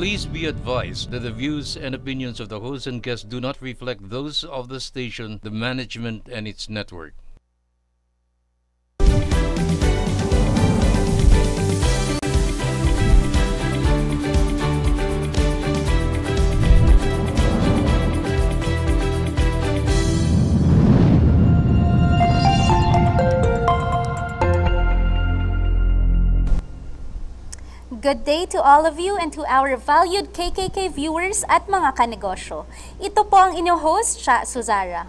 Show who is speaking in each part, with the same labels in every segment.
Speaker 1: Please be advised that the views and opinions of the host and guests do not reflect those of the station, the management, and its network.
Speaker 2: Good day to all of you and to our valued KKK viewers at mga kanegosyo. Ito po ang inyong host, Sha Suzara.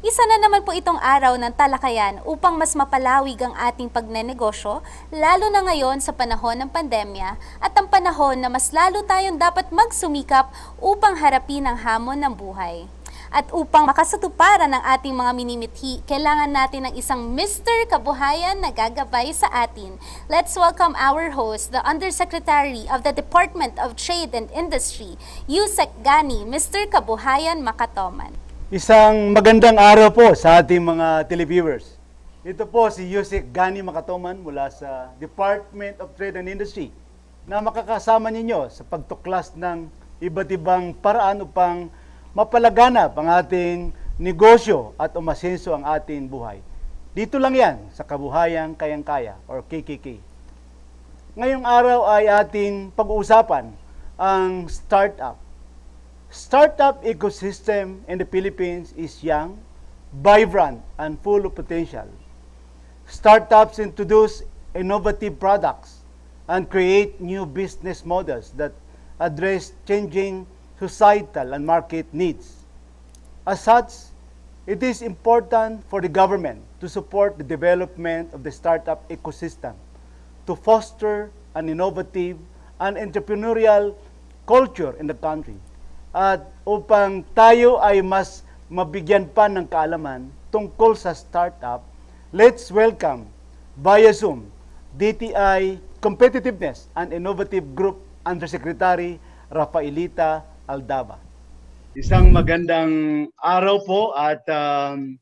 Speaker 2: Isa na naman po itong araw ng talakayan upang mas mapalawig ang ating pagnenegosyo, lalo na ngayon sa panahon ng pandemya at ang panahon na mas lalo tayong dapat magsumikap upang harapin ang hamon ng buhay. At upang makasatuparan ang ating mga minimithi, kailangan natin ng isang Mr. Kabuhayan na gagabay sa atin. Let's welcome our host, the Undersecretary of the Department of Trade and Industry, Yusek Gani, Mr. Kabuhayan Makatoman.
Speaker 3: Isang magandang araw po sa ating mga televiewers. Ito po si Yusek Gani Makatoman mula sa Department of Trade and Industry na makakasama ninyo sa pagtuklas ng iba't ibang paraan upang mapalaganap ang ating negosyo at umasenso ang ating buhay. Dito lang yan sa Kabuhayang Kayang-Kaya or KKK. Ngayong araw ay ating pag-uusapan ang startup. Startup ecosystem in the Philippines is young, vibrant, and full of potential. Startups introduce innovative products and create new business models that address changing societal, and market needs. As such, it is important for the government to support the development of the startup ecosystem to foster an innovative and entrepreneurial culture in the country. At upang tayo ay mas mabigyan pa ng kaalaman tungkol sa startup, let's welcome via Zoom DTI Competitiveness and Innovative Group Undersecretary Rafaelita Aldaba. Isang magandang araw po at um,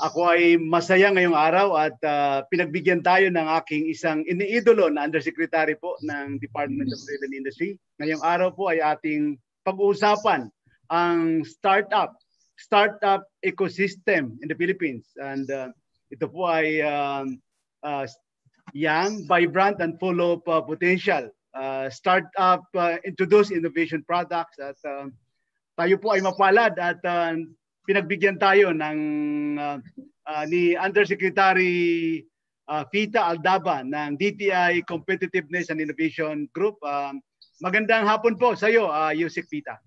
Speaker 3: ako ay masaya ngayong araw at uh, pinagbigyan tayo ng aking isang iniidolo na undersecretary po ng Department of Trade and Industry. Ngayong araw po ay ating pag-uusapan ang startup, startup ecosystem in the Philippines. And uh, ito po ay um, uh, young, vibrant, and full of uh, potential uh, startup uh, introduce innovation products at uh, tayo po ay mapalad at uh, pinagbigyan tayo ng uh, uh, ni Undersecretary uh, Fita Aldaba ng DTI Competitiveness and Innovation Group. Uh, magandang hapon po sa iyo, uh, Yusik Fita.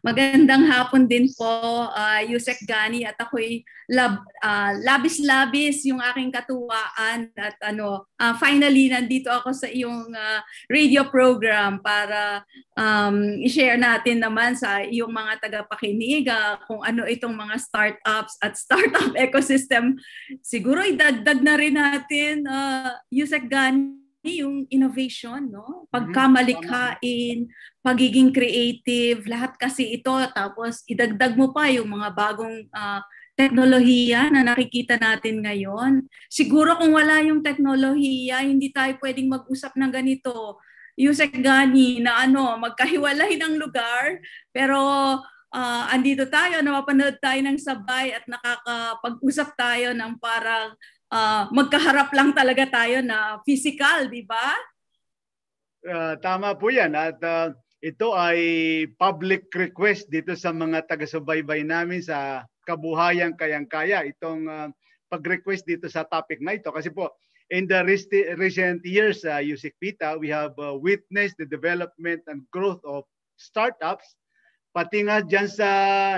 Speaker 4: Magandang hapon din po, uh, Yusek Gani at ako'y lab, uh, labis-labis yung aking katuwaan at ano, uh, finally nandito ako sa iyong uh, radio program para um, i-share natin naman sa iyong mga tagapakinig uh, kung ano itong mga startups at startup ecosystem. Siguro idagdag na rin natin, uh, Yusek Gani, yung innovation, no? Mm-hmm. Pagkamalikhain, pagiging creative, lahat kasi ito. Tapos idagdag mo pa yung mga bagong uh, teknolohiya na nakikita natin ngayon. Siguro kung wala yung teknolohiya, hindi tayo pwedeng mag-usap ng ganito. Yusek Gani na ano, magkahiwalay ng lugar, pero uh, andito tayo, napapanood tayo ng sabay at nakakapag-usap tayo ng parang uh, magkaharap lang talaga tayo na physical, di ba?
Speaker 3: Uh, tama po yan. At uh, ito ay public request dito sa mga taga-subaybay namin sa kabuhayan kayang-kaya. Itong uh, pag-request dito sa topic na ito. Kasi po, in the rest- recent years, uh, Yusik Pita, we have uh, witnessed the development and growth of startups. Pati nga dyan sa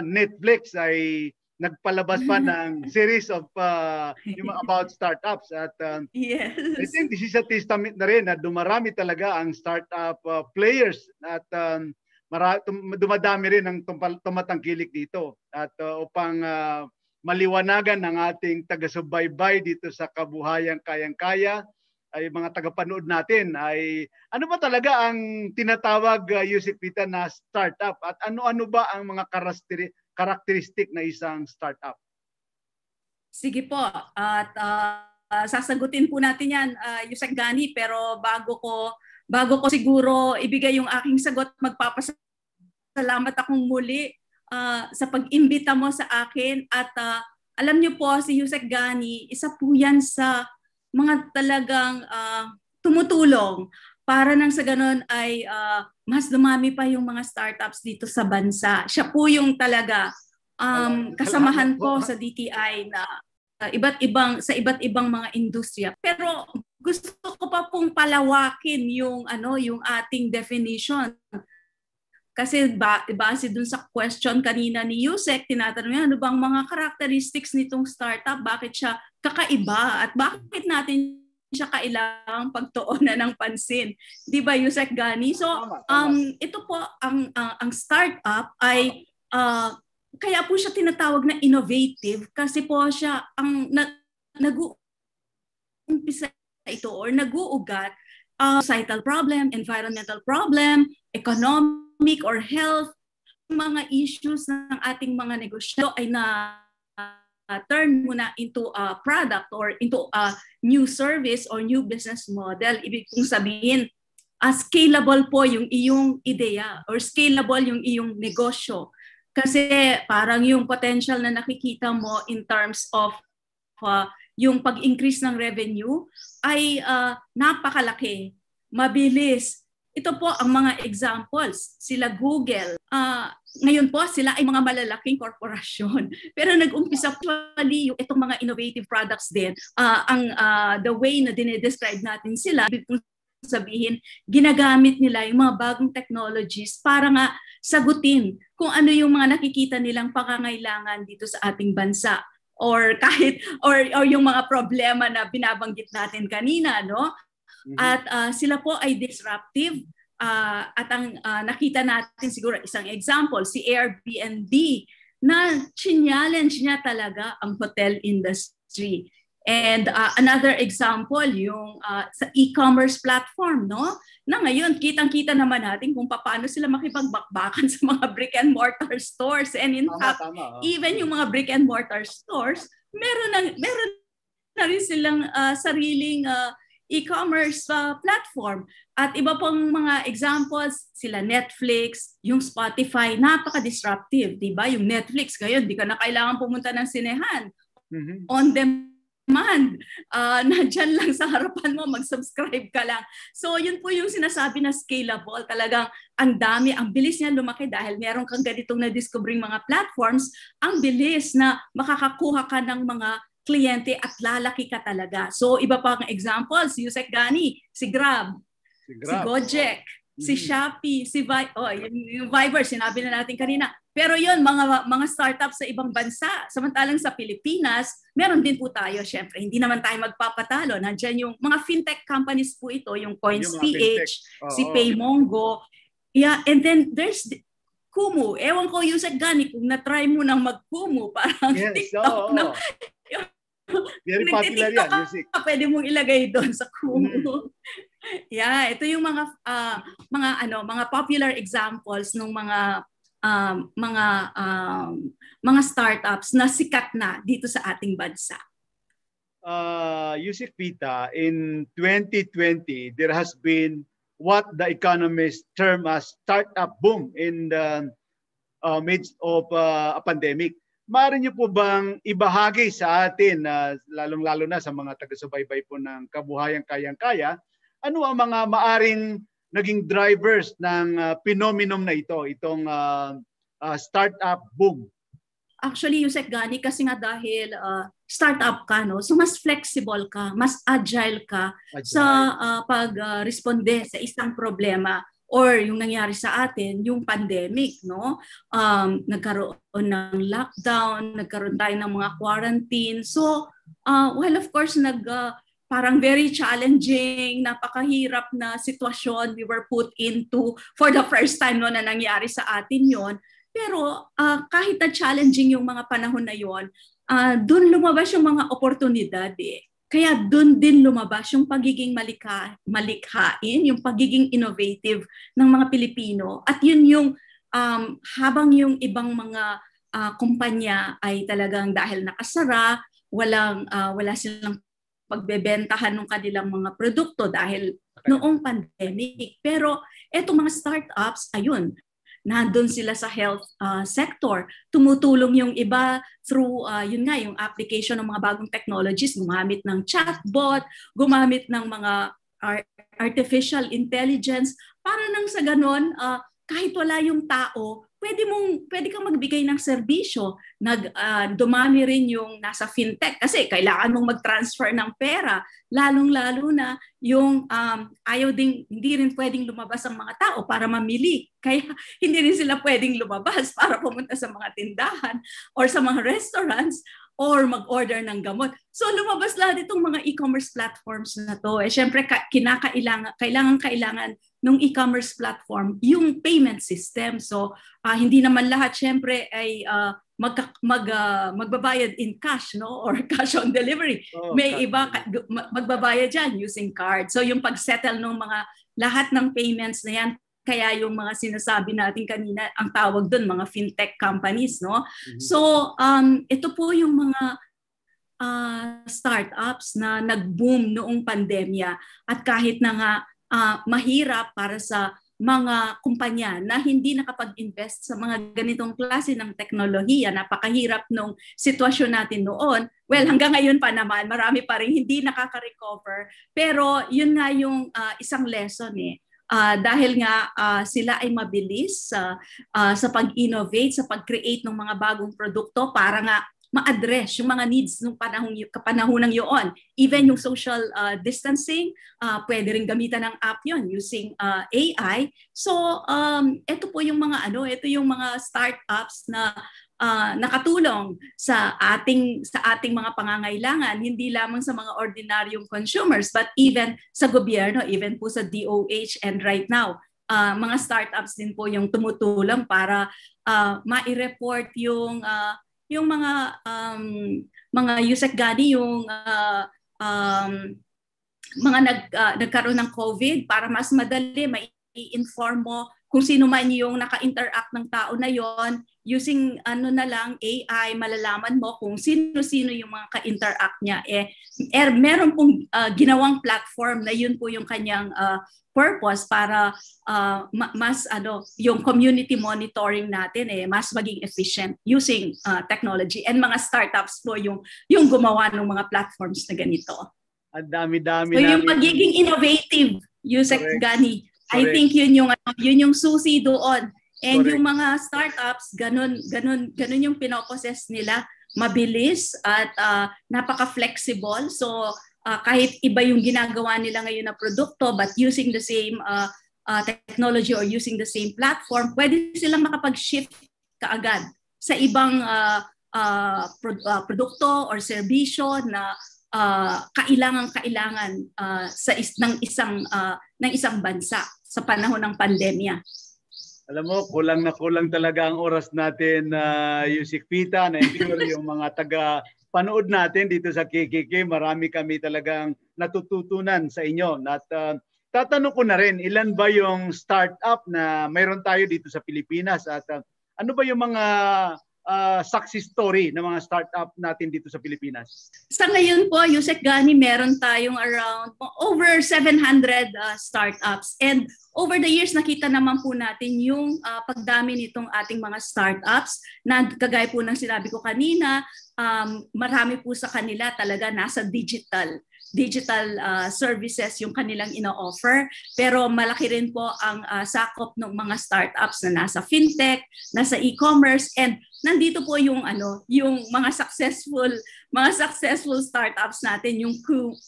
Speaker 3: Netflix ay nagpalabas pa ng series of uh, yung about startups at um, yes. I think this is a testament na rin na dumarami talaga ang startup uh, players at um, mara- tum- dumadami rin ang tum- tumatangkilik dito at uh, upang uh, maliwanagan ng ating taga-subaybay dito sa kabuhayan kayang-kaya ay mga tagapanood natin ay ano ba talaga ang tinatawag uh, Yusipita na startup at ano-ano ba ang mga karasteri- karakteristik na
Speaker 4: isang startup? Sige po. At uh, uh, sasagutin po natin yan, uh, Yusek Gani, pero bago ko bago ko siguro ibigay yung aking sagot, magpapasalamat akong muli uh, sa pag-imbita mo sa akin at uh, alam niyo po si Yusek Gani, isa po yan sa mga talagang uh, tumutulong para nang sa ganun ay uh, mas dumami pa yung mga startups dito sa bansa. Siya po yung talaga um, kasamahan ko sa DTI na uh, iba't ibang sa iba't ibang mga industriya. Pero gusto ko pa pong palawakin yung ano yung ating definition. Kasi ba, base dun sa question kanina ni Yusek, tinatanong niya ano bang mga characteristics nitong startup? Bakit siya kakaiba? At bakit natin siya kailangang pagtuunan ng pansin. 'Di ba, Yusek Gani? So, um ito po ang uh, ang startup ay uh, kaya po siya tinatawag na innovative kasi po siya ang na, nag-uumpisa ito or nag-uugat uh, societal problem, environmental problem, economic or health mga issues ng ating mga negosyo ay na Uh, turn mo na into a product or into a new service or new business model. Ibig kong sabihin, uh, scalable po yung iyong ideya or scalable yung iyong negosyo. Kasi parang yung potential na nakikita mo in terms of uh, yung pag-increase ng revenue ay uh, napakalaki, mabilis. Ito po ang mga examples. Sila Google, uh, ngayon po, sila ay mga malalaking korporasyon. Pero nag-umpisa actually yung itong mga innovative products din, uh, ang uh, the way na dinedescribe natin sila, sabihin, ginagamit nila yung mga bagong technologies para nga sagutin kung ano yung mga nakikita nilang pangangailangan dito sa ating bansa or kahit or or yung mga problema na binabanggit natin kanina no mm-hmm. at uh, sila po ay disruptive uh, at ang uh, nakita natin siguro isang example, si Airbnb na challenge niya talaga ang hotel industry. And uh, another example, yung uh, sa e-commerce platform, no? Na ngayon, kitang-kita naman natin kung paano sila makipagbakbakan sa mga brick and mortar stores. And in tama, fact, tama, oh. even yung mga brick and mortar stores, meron ng meron na rin silang uh, sariling uh, e-commerce uh, platform. At iba pang mga examples, sila Netflix, yung Spotify, napaka-disruptive, di ba? Yung Netflix ngayon, di ka na kailangan pumunta ng sinehan. Mm-hmm. On demand, uh, nandyan lang sa harapan mo, mag-subscribe ka lang. So yun po yung sinasabi na scalable, talagang ang dami, ang bilis niya lumaki dahil meron kang ganitong na-discovering mga platforms, ang bilis na makakakuha ka ng mga kliyente at lalaki ka talaga. So iba pa ang examples, si Yusek Gani, si Grab, si, Grab. si Gojek, mm-hmm. si Shopee, si Vi- oh, yung, yung Viber, sinabi na natin kanina. Pero yun, mga, mga startup sa ibang bansa. Samantalang sa Pilipinas, meron din po tayo, syempre. Hindi naman tayo magpapatalo. Nandiyan yung mga fintech companies po ito, yung Coins yung PH, oh, si oh. Paymongo. Yeah, and then there's Kumu. Ewan ko, Yusek Gani, kung na-try mo nang mag-Kumu, parang yes, TikTok oh, oh. na Very popular yan, music. Ka, pwede mong ilagay doon sa mm. Kumu. Mm. yeah, ito yung mga uh, mga ano, mga popular examples ng mga um, mga um, mga startups na sikat na dito sa ating bansa.
Speaker 3: Uh, ah, Yusik Pita, in 2020, there has been what the economists term as startup boom in the uh, midst of uh, a pandemic. Maaari niyo po bang ibahagi sa atin, uh, lalong-lalo na sa mga taga-subaybay po ng kabuhayang kayang-kaya, ano ang mga maaring naging drivers ng uh, ah, phenomenon na ito, itong uh, uh, startup boom?
Speaker 4: Actually, Yusek Gani, kasi nga dahil uh, startup ka, no? so mas flexible ka, mas agile ka agile. sa uh, pag-responde uh, sa isang problema or yung nangyari sa atin, yung pandemic, no? Um, nagkaroon ng lockdown, nagkaroon tayo ng mga quarantine. So, uh, well, of course, nag, uh, parang very challenging, napakahirap na sitwasyon we were put into for the first time no, na nangyari sa atin yon. Pero uh, kahit na challenging yung mga panahon na yon, uh, doon lumabas yung mga oportunidad eh. Kaya doon din lumabas yung pagiging malika, malikhain, yung pagiging innovative ng mga Pilipino. At yun yung um, habang yung ibang mga uh, kumpanya ay talagang dahil nakasara, walang uh, wala silang pagbebentahan ng kanilang mga produkto dahil noong pandemic. Pero etong mga startups, ayun, nandun sila sa health uh, sector. Tumutulong yung iba through, uh, yun nga, yung application ng mga bagong technologies, gumamit ng chatbot, gumamit ng mga artificial intelligence, para nang sa ganun, uh, ah, kahit wala yung tao, pwede mong pwede kang magbigay ng serbisyo. Nag uh, dumami rin yung nasa fintech kasi kailangan mong mag-transfer ng pera lalong-lalo na yung um, ayaw ding hindi rin pwedeng lumabas ang mga tao para mamili. Kaya hindi rin sila pwedeng lumabas para pumunta sa mga tindahan or sa mga restaurants or mag-order ng gamot. So lumabas lahat itong mga e-commerce platforms na to. Eh syempre kinakailangan kailangan kailangan ng e-commerce platform, yung payment system. So uh, hindi naman lahat syempre ay uh, mag, mag uh, magbabayad in cash no or cash on delivery.
Speaker 2: Oh, May cash. iba
Speaker 4: magbabayad diyan using card. So yung pagsettle ng mga lahat ng payments na yan kaya yung mga sinasabi natin kanina ang tawag doon mga fintech companies no. Mm-hmm. So um ito po yung mga uh, startups na nag-boom noong pandemya at kahit na nga uh, mahirap para sa mga kumpanya na hindi nakapag-invest sa mga ganitong klase ng teknolohiya. Napakahirap nung sitwasyon natin noon. Well, hanggang ngayon pa naman, marami pa rin hindi nakaka-recover. Pero yun nga yung uh, isang lesson eh. Uh, dahil nga uh, sila ay mabilis uh, uh, sa pag-innovate, sa pag-create ng mga bagong produkto para nga ma-address yung mga needs ng panahon kapanahonang yun. Even yung social uh, distancing, uh, pwede rin gamitan ng app yon using uh, AI. So um ito po yung mga ano, ito yung mga startups na uh, nakatulong sa ating sa ating mga pangangailangan hindi lamang sa mga ordinaryong consumers but even sa gobyerno even po sa DOH and right now uh, mga startups din po yung tumutulong para uh, ma-report yung uh, yung mga um, mga Yusek Gani, yung uh, um, mga nag, uh, nagkaroon ng COVID para mas madali mai-inform mo kung sino man yung naka-interact ng tao na yon using ano na lang AI malalaman mo kung sino-sino yung mga ka-interact niya eh er, meron pong uh, ginawang platform na yun po yung kanyang uh, purpose para uh, mas ano yung community monitoring natin eh mas maging efficient using uh, technology and mga startups po yung yung gumawa ng mga platforms na ganito. Ang dami-dami So yung pagiging innovative Yusek Gani I think yun yung ano, yun yung susi doon And Correct. yung mga startups, ganun, ganun, ganun yung pinoprocess nila. Mabilis at uh, napaka-flexible. So uh, kahit iba yung ginagawa nila ngayon na produkto but using the same uh, uh, technology or using the same platform, pwede silang makapag-shift kaagad sa ibang uh, uh, pro- uh, produkto or serbisyo na uh, kailangan-kailangan uh, sa is- ng isang uh, ng isang bansa sa panahon ng pandemya.
Speaker 3: Alam mo, kulang na kulang talaga ang oras natin na uh, yung sikpita, na yung mga taga panood natin dito sa KKK. Marami kami talagang natututunan sa inyo. At uh, tatanong ko na rin, ilan ba yung startup na mayroon tayo dito sa Pilipinas? At uh, ano ba yung mga uh, ah, success story ng mga startup natin dito sa Pilipinas?
Speaker 4: Sa ngayon po, Yusek Gani, meron tayong around over 700 uh, ah, startups. And over the years, nakita naman po natin yung uh, pagdami nitong ating mga startups na kagaya po ng sinabi ko kanina, um, marami po sa kanila talaga nasa digital digital uh, services yung kanilang ino-offer. Pero malaki rin po ang uh, sakop ng mga startups na nasa fintech, nasa e-commerce, and nandito po yung ano, yung mga successful mga successful startups natin, yung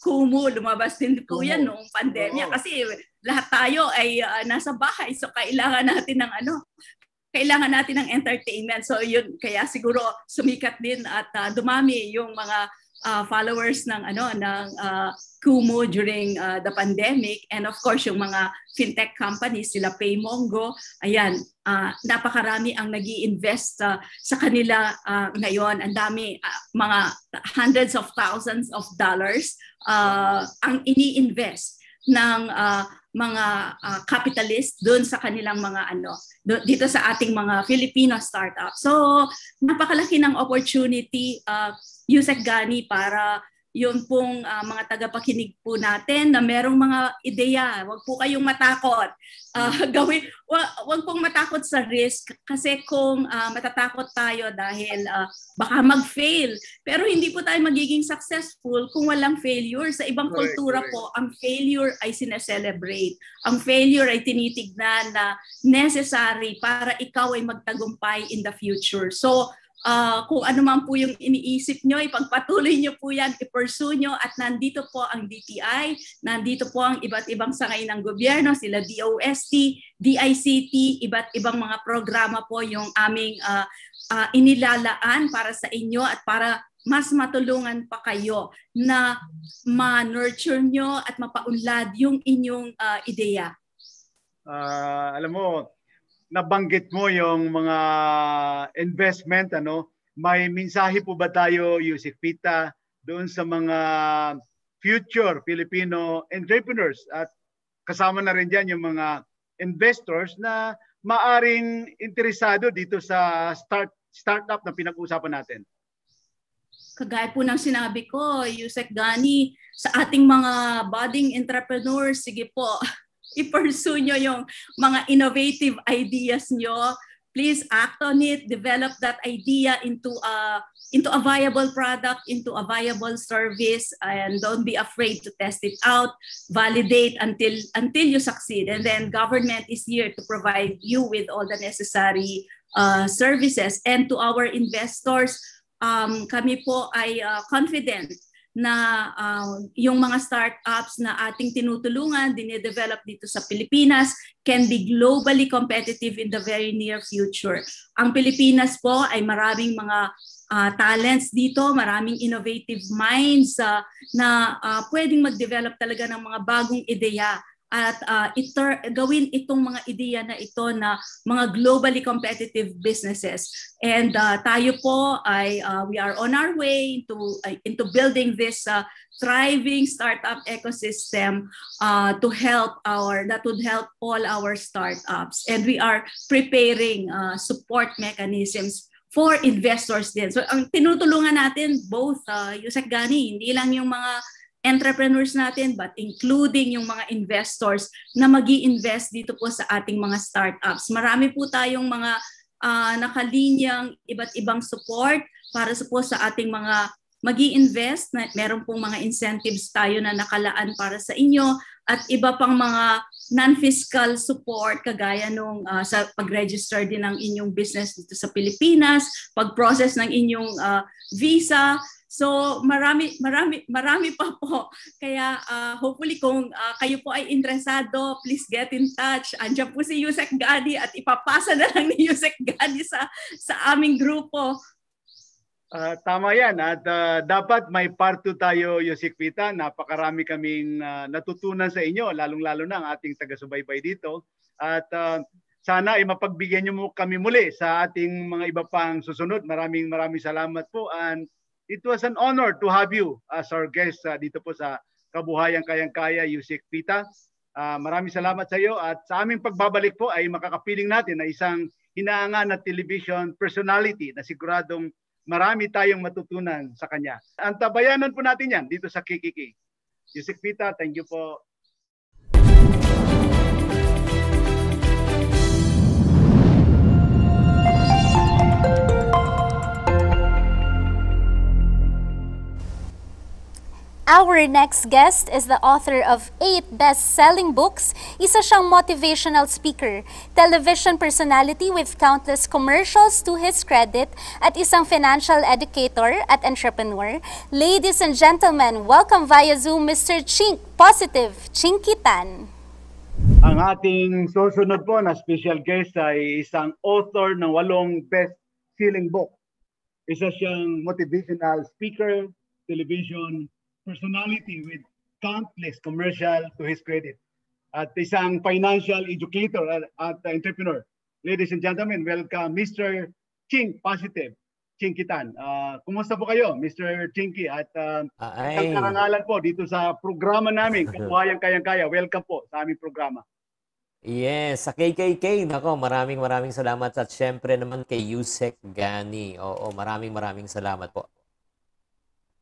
Speaker 4: Kumu, lumabas din po yan nung pandemya kasi lahat tayo ay uh, nasa bahay so kailangan natin ng ano, kailangan natin ng entertainment. So yun kaya siguro sumikat din at uh, dumami yung mga uh, followers ng ano ng uh, Kumu during uh, the pandemic and of course yung mga fintech companies sila Paymongo ayan uh, napakarami ang nag-invest uh, sa kanila uh, ngayon ang dami uh, mga hundreds of thousands of dollars uh, ang ini-invest ng uh, mga uh, capitalist doon sa kanilang mga ano dito sa ating mga Filipino startup. So napakalaki ng opportunity uh, Yusek Gani para yung pong uh, mga tagapakinig po natin na merong mga ideya. Huwag po kayong matakot. Uh, gawin, wag, wag pong matakot sa risk kasi kung uh, matatakot tayo dahil uh, baka mag-fail. Pero hindi po tayo magiging successful kung walang failure. Sa ibang right, kultura right. po, ang failure ay sineselebrate. Ang failure ay tinitignan na necessary para ikaw ay magtagumpay in the future. So, uh, kung ano man po yung iniisip nyo, ipagpatuloy nyo po yan, ipursue nyo at nandito po ang DTI, nandito po ang iba't ibang sangay ng gobyerno, sila DOST, DICT, iba't ibang mga programa po yung aming uh, uh, inilalaan para sa inyo at para mas matulungan pa kayo na ma-nurture nyo at mapaunlad yung inyong uh, ideya.
Speaker 3: Uh, alam mo, nabanggit mo yung mga investment ano may mensahe po ba tayo Yusik Pita doon sa mga future Filipino entrepreneurs at kasama na rin diyan yung mga investors na maaring interesado dito sa start startup na pinag-uusapan natin
Speaker 4: kagaya po ng sinabi ko, Yusek Gani, sa ating mga budding entrepreneurs, sige po, i-pursue nyo yung mga innovative ideas nyo. Please act on it, develop that idea into a into a viable product, into a viable service, and don't be afraid to test it out, validate until until you succeed. And then government is here to provide you with all the necessary uh, services. And to our investors, um, kami po ay uh, confident na uh, yung mga startups na ating tinutulungan, dinedevelop dito sa Pilipinas, can be globally competitive in the very near future. Ang Pilipinas po ay maraming mga uh, talents dito, maraming innovative minds uh, na uh, pwedeng mag-develop talaga ng mga bagong ideya at uh, iter- gawin itong mga ideya na ito na mga globally competitive businesses. And uh, tayo po ay uh, we are on our way into uh, into building this uh, thriving startup ecosystem uh, to help our that would help all our startups. And we are preparing uh, support mechanisms for investors din. So ang tinutulungan natin both uh, Yusek Gani, hindi lang yung mga entrepreneurs natin but including yung mga investors na mag invest dito po sa ating mga startups. Marami po tayong mga uh, nakalinyang iba't ibang support para sa po sa ating mga mag invest na meron pong mga incentives tayo na nakalaan para sa inyo at iba pang mga non-fiscal support kagaya nung uh, sa pag-register din ng inyong business dito sa Pilipinas, pag-process ng inyong uh, visa, So marami marami marami pa po. Kaya uh, hopefully kung uh, kayo po ay interesado, please get in touch. Andiyan po si Yusek Gadi at ipapasa na lang ni Yusek Gadi sa sa aming grupo.
Speaker 5: Uh,
Speaker 3: tama yan at uh, dapat may part 2 tayo Yosikvita. Napakarami kaming uh, natutunan sa inyo lalong-lalo na ang ating taga-subaybay dito. At uh, sana ay eh, mapagbigyan niyo mo kami muli sa ating mga iba pang susunod. Maraming maraming salamat po and it was an honor to have you as our guest uh, dito po sa Kabuhayan Kayang Kaya Yusik Pita. Uh, maraming salamat sa iyo at sa aming pagbabalik po ay makakapiling natin na isang hinaanga na television personality na siguradong marami tayong matutunan sa kanya. Ang Antabayanan po natin yan dito sa Kikiki. Yusik Pita, thank you po.
Speaker 2: Our next guest is the author of eight best-selling books. Isa siyang motivational speaker, television personality with countless commercials to his credit, at isang financial educator at entrepreneur. Ladies and gentlemen, welcome via Zoom Mr. Chink Positive, Chinkitan.
Speaker 3: Ang ating susunod po na special guest ay isang author ng walong best-selling book. Isa siyang motivational speaker, television personality with countless commercial to his credit. At isang financial educator at, at entrepreneur. Ladies and gentlemen, welcome Mr. Ching Positive. Chinkitan. Uh, ah, kumusta po kayo, Mr. Chinky? At uh, um, ah, ang karangalan po dito sa programa namin, Kabuhayang Kayang-Kaya. Welcome po sa aming programa.
Speaker 1: Yes, sa KKK, nako, maraming maraming salamat at syempre naman kay Yusek Gani. Oo, maraming maraming salamat po.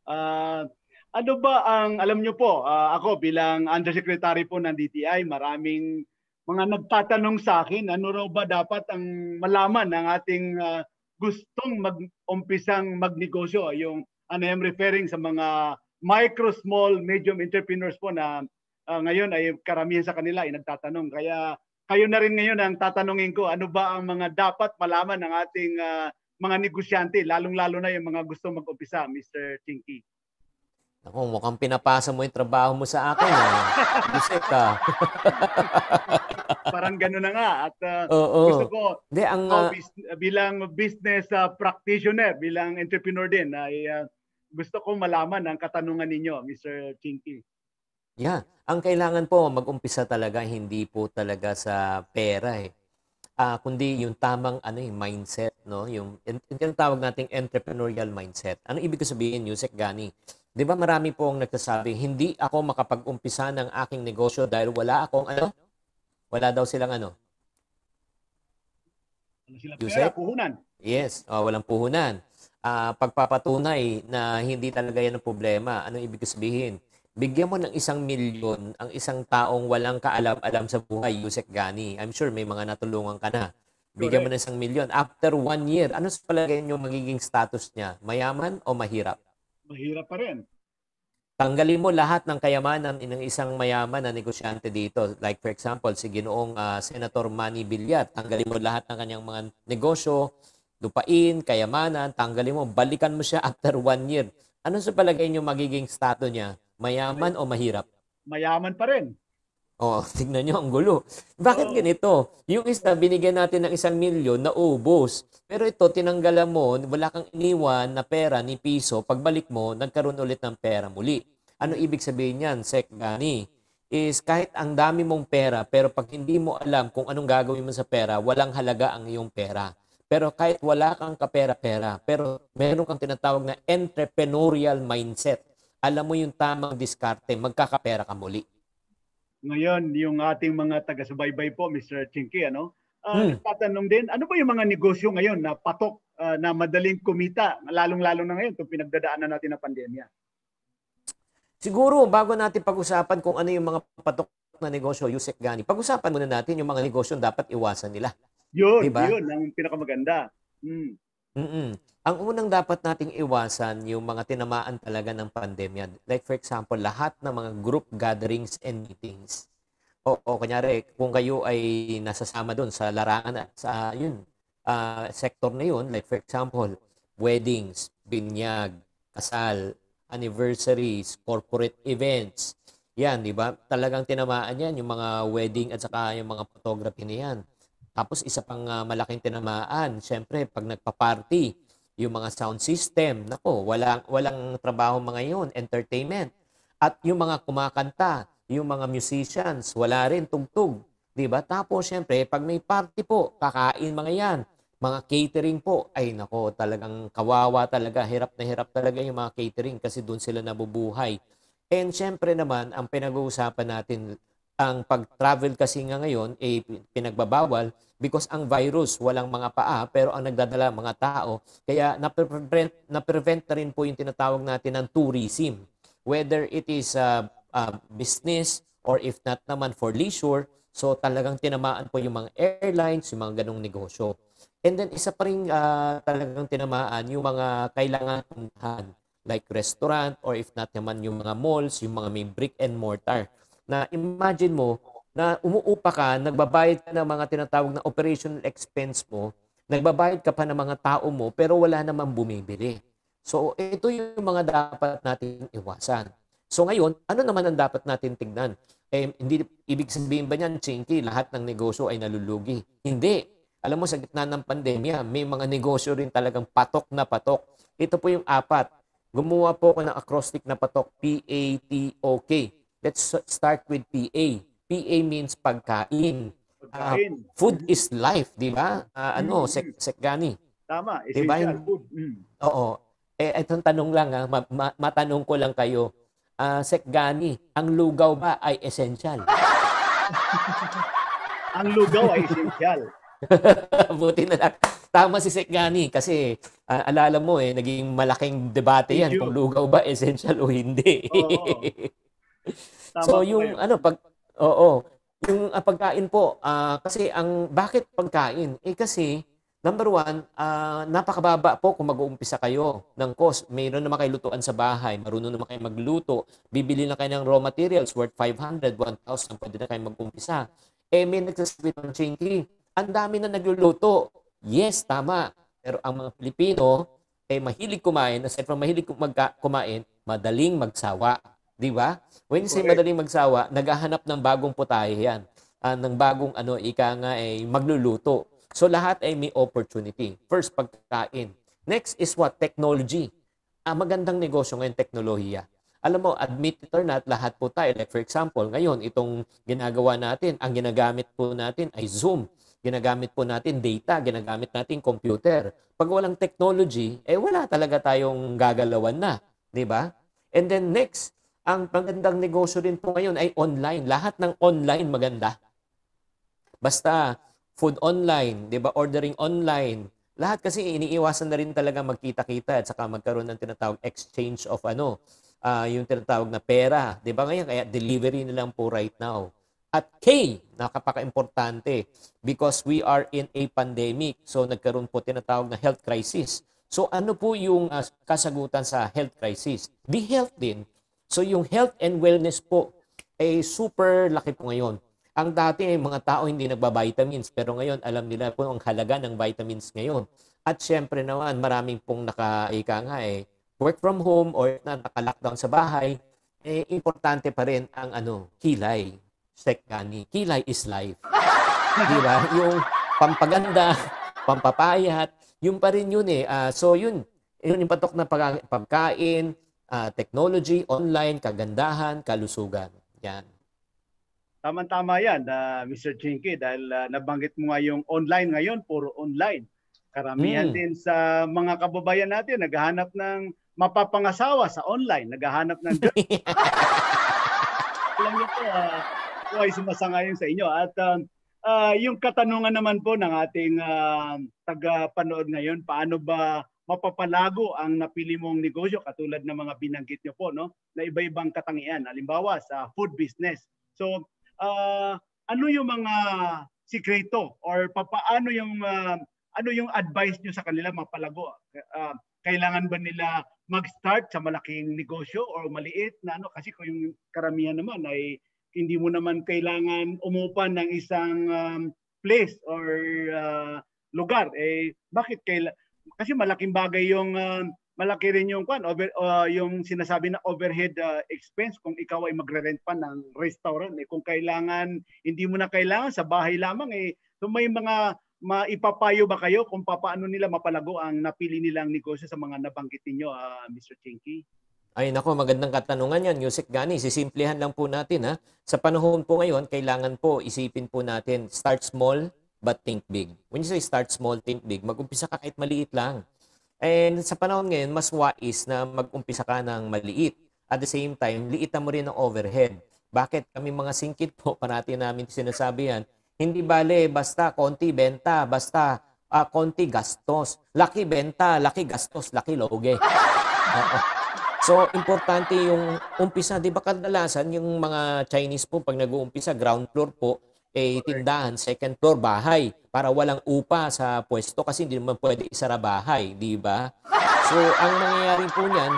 Speaker 3: Uh, ano ba ang, alam nyo po, uh, ako bilang undersecretary po ng DTI, maraming mga nagtatanong sa akin, ano raw ba dapat ang malaman ng ating uh, gustong mag-umpisang magnegosyo, yung ano I'm referring sa mga micro, small, medium entrepreneurs po na uh, ngayon ay karamihan sa kanila ay nagtatanong. Kaya kayo na rin ngayon ang tatanungin ko, ano ba ang mga dapat malaman ng ating uh, mga negosyante, lalong-lalo na yung mga gustong mag-umpisa, Mr. Tinky.
Speaker 1: Ako, mukhang pinapasa mo yung trabaho mo sa akin. Eh. Buset ka.
Speaker 3: Parang gano'n na nga. At uh, oh, oh. gusto ko, De, ang, oh, uh, bis- uh, bilang business uh, practitioner, bilang entrepreneur din, ay uh, gusto ko malaman ang katanungan ninyo, Mr. Chinky.
Speaker 1: Yeah. Ang kailangan po, mag-umpisa talaga, hindi po talaga sa pera eh. Uh, kundi yung tamang ano, yung mindset, no? Yung, yung, tawag nating entrepreneurial mindset. Ano ibig ko sabihin, sek Gani? Di ba marami po ang nagsasabing, hindi ako makapag-umpisa ng aking negosyo dahil wala akong ano? Wala daw silang ano? Ano sila pera? Puhunan. Yes, oh, walang puhunan. Uh, pagpapatunay na hindi talaga yan ang problema. Ano ibig sabihin? Bigyan mo ng isang milyon ang isang taong walang kaalam-alam sa buhay, Yusek Gani. I'm sure may mga natulungan ka na. Bigyan mo ng isang milyon. After one year, ano sa palagay niyo magiging status niya? Mayaman o mahirap?
Speaker 3: mahirap pa rin.
Speaker 1: Tanggalin mo lahat ng kayamanan ng isang mayaman na negosyante dito. Like for example, si Ginoong uh, Senator Manny Villat, tanggalin mo lahat ng kanyang mga negosyo, lupain, kayamanan, tanggalin mo, balikan mo siya after one year. Ano sa palagay niyo magiging status niya? Mayaman o mahirap?
Speaker 3: Mayaman pa rin.
Speaker 1: Oh, tingnan niyo ang gulo. Bakit oh. ganito? Yung isa, binigyan natin ng isang milyon na ubos. Pero ito, tinanggal mo, wala kang iniwan na pera ni piso. Pagbalik mo, nagkaroon ulit ng pera muli. Ano ibig sabihin niyan, Sek Gani? Is kahit ang dami mong pera, pero pag hindi mo alam kung anong gagawin mo sa pera, walang halaga ang iyong pera. Pero kahit wala kang kapera-pera, pero meron kang tinatawag na entrepreneurial mindset. Alam mo yung tamang diskarte, magkakapera ka muli
Speaker 3: ngayon yung ating mga taga-subaybay po, Mr. Chinky, ano? Uh, hmm. Tatanong din, ano ba yung mga negosyo ngayon na patok uh, na madaling kumita, lalong-lalo na ngayon itong pinagdadaanan natin na pandemya?
Speaker 1: Siguro, bago natin pag-usapan kung ano yung mga patok na negosyo, Yusek Gani, pag-usapan muna natin yung mga negosyo dapat iwasan nila. Yun, diba? yun
Speaker 3: ang pinakamaganda. Mm.
Speaker 1: Mm-mm. Ang unang dapat nating iwasan yung mga tinamaan talaga ng pandemya. Like for example, lahat ng mga group gatherings and meetings. O, o kunyari, kung kayo ay nasasama doon sa larangan sa yun, uh, sector na yun, like for example, weddings, binyag, kasal, anniversaries, corporate events. Yan, di ba? Talagang tinamaan yan, yung mga wedding at saka yung mga photography na yan. Tapos isa pang uh, malaking tinamaan, syempre pag nagpa-party, yung mga sound system, nako, walang walang trabaho mga 'yon, entertainment. At yung mga kumakanta, yung mga musicians, wala rin tugtog, 'di ba? Tapos syempre, pag may party po, kakain mga 'yan. Mga catering po, ay nako, talagang kawawa talaga, hirap na hirap talaga yung mga catering kasi doon sila nabubuhay. And syempre naman, ang pinag-uusapan natin ang pag-travel kasi nga ngayon ay eh, pinagbabawal because ang virus walang mga paa pero ang nagdadala mga tao kaya na-prevent na-prevent na rin po yung tinatawag natin ng tourism whether it is uh, uh, business or if not naman for leisure so talagang tinamaan po yung mga airlines yung mga ganong negosyo and then isa pa rin uh, talagang tinamaan yung mga kailangan puntahan like restaurant or if not naman yung mga malls yung mga may brick and mortar na imagine mo na umuupa ka, nagbabayad ka ng mga tinatawag na operational expense mo, nagbabayad ka pa ng mga tao mo, pero wala namang bumibili. So, ito yung mga dapat natin iwasan. So, ngayon, ano naman ang dapat natin tingnan? Eh, hindi, ibig sabihin ba niyan, Chinky, lahat ng negosyo ay nalulugi? Hindi. Alam mo, sa gitna ng pandemya, may mga negosyo rin talagang patok na patok. Ito po yung apat. Gumawa po ako ng acrostic na patok, P-A-T-O-K. Let's start with PA. PA means pagkain. Uh, food mm-hmm. is life, di ba? Uh, ano, mm-hmm. sek sekgani.
Speaker 3: Tama, essential diba? food. Mm.
Speaker 1: Oo. Eh, itong tanong lang, ha, ah, ma- ma- matanong ko lang kayo. Uh, sekgani, ang lugaw ba ay essential?
Speaker 3: ang lugaw ay essential.
Speaker 1: Buti na lang. Tama si Sekgani kasi uh, alala mo eh, naging malaking debate yan kung lugaw ba essential o hindi. Oo. Tama so yung kayo. ano pag oo, yung uh, pagkain po uh, kasi ang bakit pagkain? Eh kasi number one, uh, napakababa po kung mag-uumpisa kayo ng cost. Mayroon naman kayo lutuan sa bahay, marunong naman kayo magluto, bibili na kayo ng raw materials worth 500, 1,000, pwede na kayo mag uumpisa Eh may nagsasabi ng Chinky, ang dami na nagluluto. Yes, tama. Pero ang mga Pilipino, eh mahilig kumain, aside from mahilig kumain, madaling magsawa. Di ba? When you say madaling magsawa, naghahanap ng bagong putahe yan. Uh, ng bagong ano, ika nga ay eh, magluluto. So lahat ay may opportunity. First, pagkain. Next is what? Technology. Ah, magandang negosyo ngayon, teknolohiya. Alam mo, admit it or not, lahat po tayo. Like for example, ngayon, itong ginagawa natin, ang ginagamit po natin ay Zoom. Ginagamit po natin data, ginagamit natin computer. Pag walang technology, eh wala talaga tayong gagalawan na. ba? Diba? And then next, ang magandang negosyo rin po ngayon ay online. Lahat ng online maganda. Basta food online, 'di ba? Ordering online. Lahat kasi iniiwasan na rin talaga magkita-kita at saka magkaroon ng tinatawag exchange of ano, uh, yung tinatawag na pera, 'di ba? Ngayon kaya delivery na lang po right now. At K, napaka-importante because we are in a pandemic. So nagkaroon po tinatawag na health crisis. So ano po yung uh, kasagutan sa health crisis? Be health din, So yung health and wellness po ay super laki po ngayon. Ang dati ay mga tao hindi nagba-vitamins pero ngayon alam nila po ang halaga ng vitamins ngayon. At syempre naman maraming pong naka-ika nga eh, work from home or na naka-lockdown sa bahay, eh, importante pa rin ang ano, kilay. Sekani, kilay is life. Di ba? Yung pampaganda, pampapayat, yun pa rin yun eh. Uh, so yun, yun yung patok na pagkain, uh, technology, online, kagandahan, kalusugan. Yan.
Speaker 3: Tama-tama yan, uh, ah, Mr. Chinky, dahil uh, nabanggit mo nga yung online ngayon, puro online. Karamihan mm. din sa mga kababayan natin, naghahanap ng mapapangasawa sa online, naghahanap ng... Alam niyo po, uh, po ay sumasangayon sa inyo. At uh, uh, yung katanungan naman po ng ating uh, taga-panood ngayon, paano ba mapapalago ang napili mong negosyo katulad ng mga binanggit niyo po no na iba-ibang katangian halimbawa sa food business so uh, ano yung mga sikreto or paano yung uh, ano yung advice niyo sa kanila mapalago uh, kailangan ba nila mag-start sa malaking negosyo or maliit na ano kasi kung yung karamihan naman ay hindi mo naman kailangan umupa ng isang um, place or uh, lugar eh bakit kaila kasi malaking bagay yung uh, malaki rin yung kwan over uh, yung sinasabi na overhead uh, expense kung ikaw ay magre-rent pa ng restaurant eh kung kailangan hindi mo na kailangan sa bahay lamang eh so may mga maipapayo ba kayo kung paano nila mapalago ang napili nilang negosyo sa mga nabanggit niyo uh, Mr. Chinky
Speaker 1: ay nako, magandang katanungan yan, Yusek Gani. Sisimplihan lang po natin ha. Sa panahon po ngayon, kailangan po isipin po natin, start small, but think big. When you say start small, think big, mag-umpisa ka kahit maliit lang. And sa panahon ngayon, mas wais na mag-umpisa ka ng maliit. At the same time, liitan mo rin ang overhead. Bakit? Kami mga singkit po, parati namin sinasabi yan. Hindi bale, basta konti benta, basta uh, konti gastos. Laki benta, laki gastos, laki loge. So, importante yung umpisa. Di ba kadalasan yung mga Chinese po, pag nag-uumpisa, ground floor po, eh, tindahan, second floor, bahay, para walang upa sa pwesto kasi hindi naman pwede isara bahay, di ba? So, ang nangyayari po niyan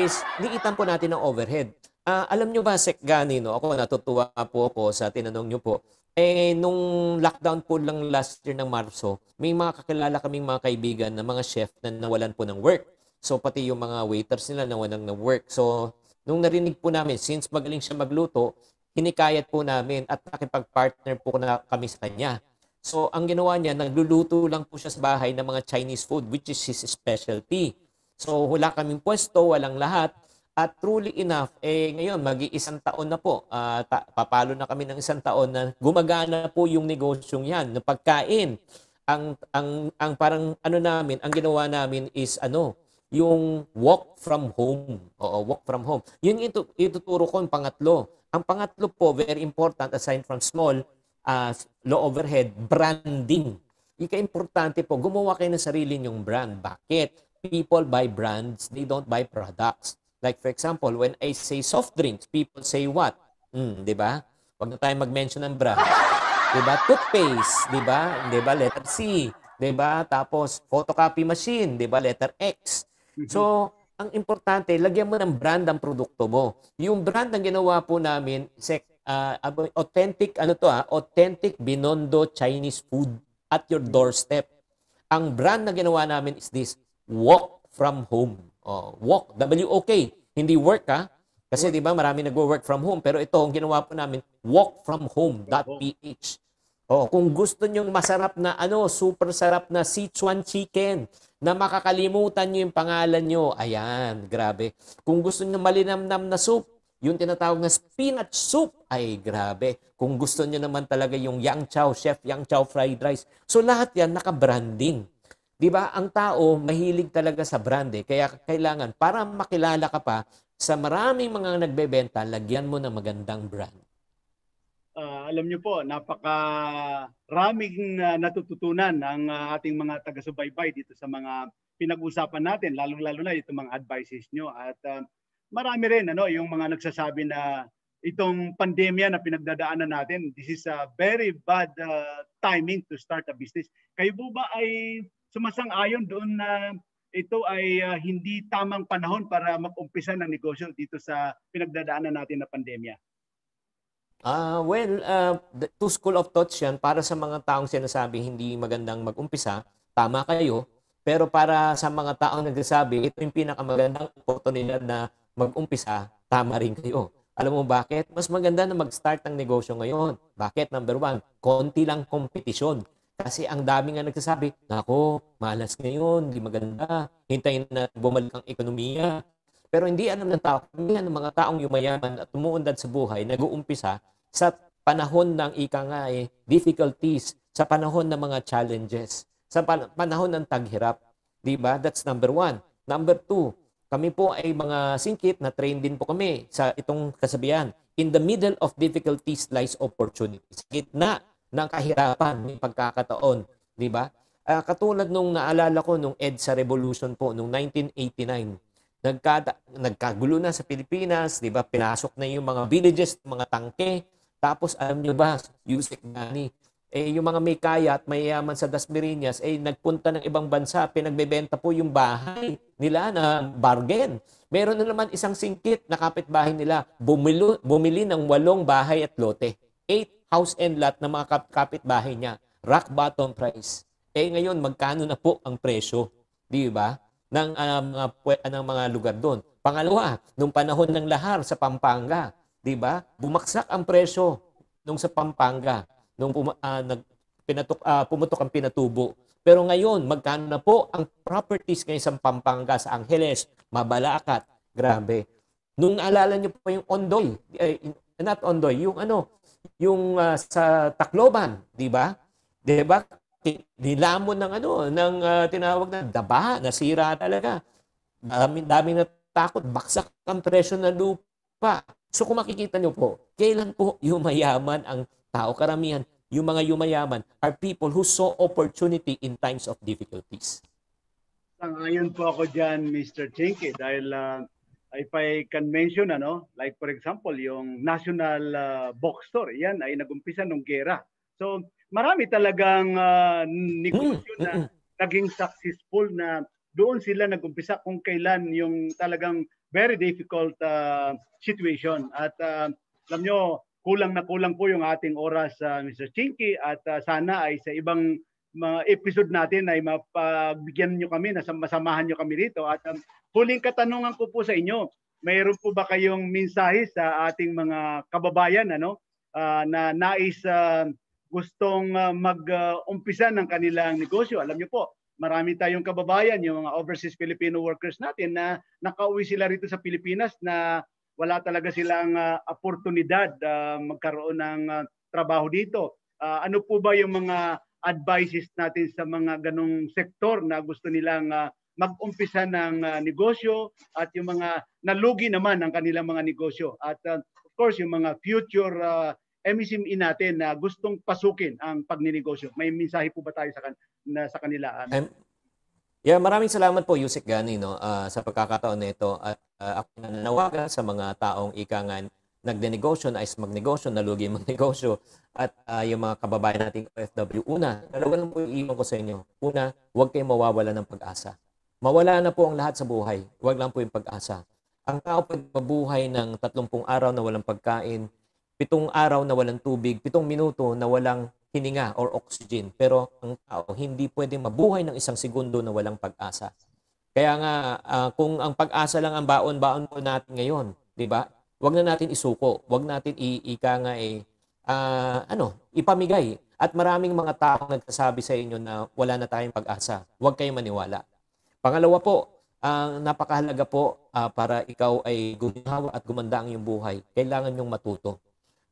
Speaker 1: is, liitan po natin ang overhead. Uh, alam nyo ba, Sek Gani, no? ako natutuwa po ako sa tinanong nyo po, eh, nung lockdown po lang last year ng Marso, may mga kakilala kaming mga kaibigan na mga chef na nawalan po ng work. So, pati yung mga waiters nila nawalan ng work. So, nung narinig po namin, since magaling siya magluto, hinikayat po namin at nakipag-partner po na kami sa kanya. So, ang ginawa niya, nagluluto lang po siya sa bahay ng mga Chinese food, which is his specialty. So, wala kaming pwesto, walang lahat. At truly enough, eh, ngayon, mag-iisang taon na po. Uh, ta- papalo na kami ng isang taon na gumagana po yung negosyong yan, ng pagkain. Ang, ang, ang parang ano namin, ang ginawa namin is ano, yung walk from home. Oo, walk from home. Yun ito, ituturo ko yung pangatlo ang pangatlo po, very important, aside from small, uh, ah, low overhead, branding. Ika-importante po, gumawa kayo ng sarili niyong brand. Bakit? People buy brands, they don't buy products. Like for example, when I say soft drinks, people say what? Hmm, di ba? Huwag na tayo mag-mention ng brand. Di ba? Toothpaste, di ba? Di ba? Letter C, di ba? Tapos photocopy machine, di ba? Letter X. So, ang importante, lagyan mo ng brand ang produkto mo. Yung brand ang ginawa po namin, sec, uh, authentic, ano to ha, ah, authentic Binondo Chinese food at your doorstep. Ang brand na ginawa namin is this, walk from home. Oh, walk, W-O-K. Hindi work ha. Kasi di ba marami nagwo-work from home, pero ito ang ginawa po namin, walkfromhome.ph. Oh, kung gusto nyo masarap na ano, super sarap na Sichuan chicken na makakalimutan niyo yung pangalan niyo. Ayan, grabe. Kung gusto nyo malinamnam na soup, yung tinatawag na spinach soup, ay grabe. Kung gusto niyo naman talaga yung Yang Chow, Chef Yang Chow fried rice. So lahat yan naka-branding. 'Di ba? Ang tao mahilig talaga sa brand eh. Kaya kailangan para makilala ka pa sa maraming mga nagbebenta, lagyan mo ng magandang brand
Speaker 3: uh, alam niyo po, napaka raming uh, natututunan ang uh, ating mga taga-subaybay dito sa mga pinag-usapan natin, lalong-lalo na itong mga advices niyo at uh, marami rin ano yung mga nagsasabi na itong pandemya na pinagdadaanan natin, this is a very bad uh, timing to start a business. Kayo po ba ay sumasang-ayon doon na ito ay uh, hindi tamang panahon para mag-umpisa ng negosyo dito sa pinagdadaanan natin na pandemya?
Speaker 1: Uh, well, uh, two school of thoughts yan para sa mga taong sinasabi hindi magandang mag-umpisa, tama kayo. Pero para sa mga taong nagsasabi, ito yung pinakamagandang oportunidad na mag-umpisa, tama rin kayo. Alam mo bakit? Mas maganda na mag-start ng negosyo ngayon. Bakit? Number one, konti lang kompetisyon. Kasi ang dami nga nagsasabi, nako, malas ngayon, hindi maganda, hintayin na bumalik ang ekonomiya, pero hindi alam ng tao, hindi ng mga taong yumayaman at tumuundad sa buhay, nag-uumpisa sa panahon ng ika nga eh, difficulties, sa panahon ng mga challenges, sa panahon ng taghirap. Di ba? That's number one. Number two, kami po ay mga singkit na train din po kami sa itong kasabihan. In the middle of difficulties lies opportunities. gitna ng kahirapan, may pagkakataon. Di ba? Uh, katulad nung naalala ko nung EDSA Revolution po, nung 1989 nagka, nagkagulo na sa Pilipinas, di ba? Pinasok na yung mga villages, mga tangke. Tapos alam niyo ba, Yusek Nani, eh, yung mga may kaya at mayayaman sa Dasmiriñas, eh, nagpunta ng ibang bansa, pinagbebenta po yung bahay nila na bargain. Meron na naman isang singkit na kapitbahay nila, bumilo, bumili ng walong bahay at lote. Eight house and lot na mga kapitbahay niya. Rock bottom price. Eh ngayon, magkano na po ang presyo? Di ba? ng uh, mga uh, ng mga lugar doon. Pangalawa, nung panahon ng lahar sa Pampanga, 'di ba? Bumagsak ang presyo nung sa Pampanga nung pum- uh, ah, nag pinatok uh, ah, pumutok ang pinatubo. Pero ngayon, magkano na po ang properties ngayon sa Pampanga, sa Angeles, Mabalacat, grabe. Nung naalala niyo po yung Ondoy, eh, not Ondoy, yung ano, yung uh, sa Tacloban, di ba? Di ba? nilamon ng ano, ng uh, tinawag na daba, nasira talaga. Daming daming natakot, baksak ang presyo ng lupa. So kung makikita nyo po, kailan po yumayaman ang tao karamihan? Yung mga yumayaman are people who saw opportunity in times of difficulties.
Speaker 3: Ngayon po ako dyan, Mr. Chinky, dahil uh, if I can mention, ano, like for example, yung National uh, ah, Box Store, yan ay nagumpisa nung gera. So marami talagang uh, negosyo mm, mm, na mm. naging successful na doon sila nagumpisa kung kailan yung talagang very difficult uh, situation. At uh, alam nyo, kulang na kulang po yung ating oras, uh, Mr. Chinky. At uh, sana ay sa ibang mga episode natin ay mapagbigyan nyo kami, na masamahan nyo kami dito. At um, huling katanungan ko po sa inyo, mayroon po ba kayong mensahe sa ating mga kababayan ano, uh, na nais uh, gustong uh, ah, mag-umpisa ah, uh, ng kanilang negosyo. Alam niyo po, marami tayong kababayan, yung mga overseas Filipino workers natin na nakauwi sila rito sa Pilipinas na wala talaga silang uh, oportunidad uh, magkaroon ng uh, trabaho dito. Uh, ano po ba yung mga advices natin sa mga ganong sektor na gusto nilang uh, mag-umpisa ng uh, negosyo at yung mga nalugi naman ang kanilang mga negosyo. At uh, of course, yung mga future uh, MSME natin na gustong pasukin ang pagnenegosyo? May mensahe po ba tayo sa, kan- na, sa kanila? Ano? And-
Speaker 1: Yeah, maraming salamat po Yusik Gani no uh, sa pagkakataon na ito at uh, ako nanawagan sa mga taong ikangan nga nagdenegosyo na is magnegosyo, nalugi magnegosyo at uh, yung mga kababayan nating OFW. Una, dalawa lang po iiwan ko sa inyo. Una, huwag kayong mawawala ng pag-asa. Mawala na po ang lahat sa buhay. Huwag lang po yung pag-asa. Ang tao pag mabuhay ng 30 araw na walang pagkain, pitong araw na walang tubig, pitong minuto na walang hininga or oxygen. Pero ang tao hindi pwede mabuhay ng isang segundo na walang pag-asa. Kaya nga, uh, kung ang pag-asa lang ang baon-baon mo natin ngayon, di ba? Huwag na natin isuko. Huwag natin iika nga eh, uh, ano, ipamigay. At maraming mga tao nagsasabi sa inyo na wala na tayong pag-asa. Huwag kayong maniwala. Pangalawa po, ang uh, napakahalaga po uh, para ikaw ay gumawa at gumanda ang iyong buhay. Kailangan niyong matuto.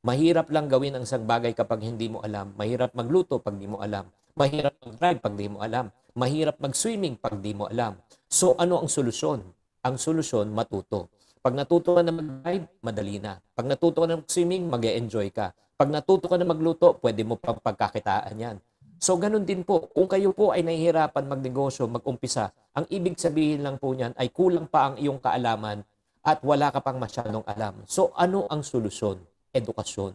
Speaker 1: Mahirap lang gawin ang isang bagay kapag hindi mo alam. Mahirap magluto pag di mo alam. Mahirap mag-drive pag di mo alam. Mahirap mag-swimming pag di mo alam. So ano ang solusyon? Ang solusyon, matuto. Pag natuto ka na mag-drive, madali na. Pag natuto ka na mag-swimming, mag -e enjoy ka. Pag natuto ka na magluto, pwede mo pang pagkakitaan yan. So ganun din po, kung kayo po ay nahihirapan magnegosyo, mag-umpisa, ang ibig sabihin lang po niyan ay kulang pa ang iyong kaalaman at wala ka pang masyadong alam. So ano ang solusyon? edukasyon.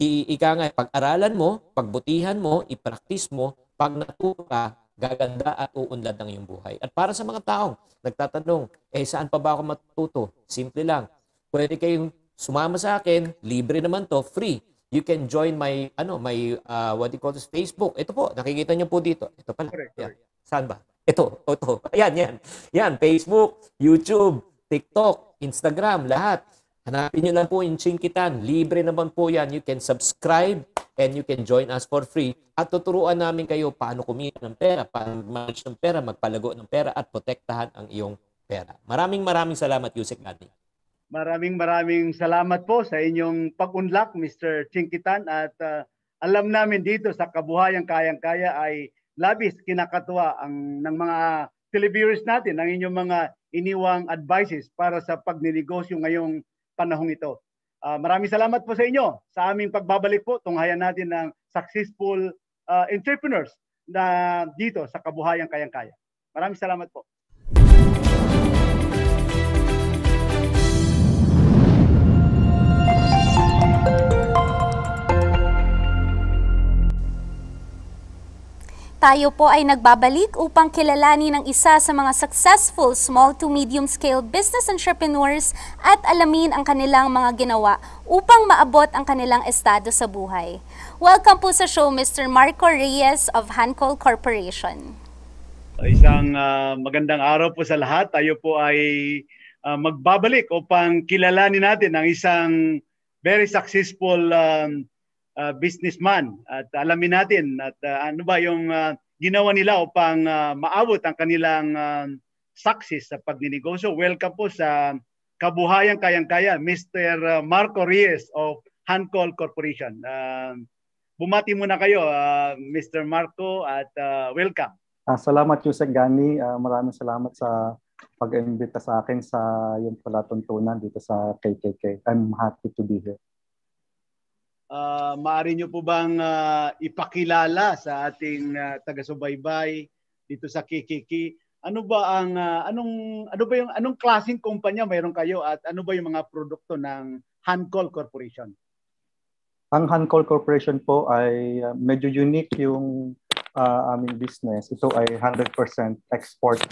Speaker 1: I- ika nga, pag-aralan mo, pagbutihan mo, ipraktis mo, pag natuto ka, gaganda at uunlad ng iyong buhay. At para sa mga taong nagtatanong, eh saan pa ba ako matututo? Simple lang. Pwede kayong sumama sa akin, libre naman to, free. You can join my, ano, my, uh, what do you call this, Facebook. Ito po, nakikita niyo po dito. Ito pala. Correct, Yan. Saan ba? Ito, ito. Ayan, yan. Yan, Facebook, YouTube, TikTok, Instagram, lahat. Hanapin nyo lang po yung Chinkitan. Libre naman po yan. You can subscribe and you can join us for free. At tuturuan namin kayo paano kumita ng pera, paano manage ng pera, magpalago ng pera at protektahan ang iyong pera. Maraming maraming salamat, Yusek Gandhi.
Speaker 3: Maraming maraming salamat po sa inyong pag-unlock, Mr. Chinkitan. At uh, alam namin dito sa Kabuhayang Kayang-Kaya ay labis kinakatuwa ang, ng mga televiewers natin, ang inyong mga iniwang advices para sa pagninegosyo ngayong panahong ito. Uh, maraming salamat po sa inyo sa aming pagbabalik po. Tunghayan natin ng successful uh, entrepreneurs na dito sa Kabuhayan Kayang-Kaya. Maraming salamat po.
Speaker 2: tayo po ay nagbabalik upang kilalanin ang isa sa mga successful small to medium scale business entrepreneurs at alamin ang kanilang mga ginawa upang maabot ang kanilang estado sa buhay. Welcome po sa show Mr. Marco Reyes of Hancol Corporation.
Speaker 3: Isang uh, magandang araw po sa lahat. Tayo po ay uh, magbabalik upang kilalanin natin ang isang very successful um, uh, businessman at alamin natin at uh, ano ba yung uh, ginawa nila upang uh, maabot ang kanilang uh, success sa pagninegosyo. Welcome po sa Kabuhayan Kayang-Kaya, Mr. Marco Reyes of Hancol Corporation. Uh, bumati muna kayo, uh, Mr. Marco, at uh, welcome.
Speaker 5: Uh, salamat, Yusek Gani. Uh, maraming salamat sa pag-imbita sa akin sa yung palatuntunan dito sa KKK. I'm happy to be here
Speaker 3: uh, maaari nyo po bang uh, ipakilala sa ating uh, taga-subaybay dito sa Kikiki? Ano ba ang uh, anong ano ba yung anong klaseng kumpanya mayroon kayo at ano ba yung mga produkto ng Hancol Corporation?
Speaker 5: Ang Hancol Corporation po ay uh, medyo unique yung uh, aming business. Ito ay 100% export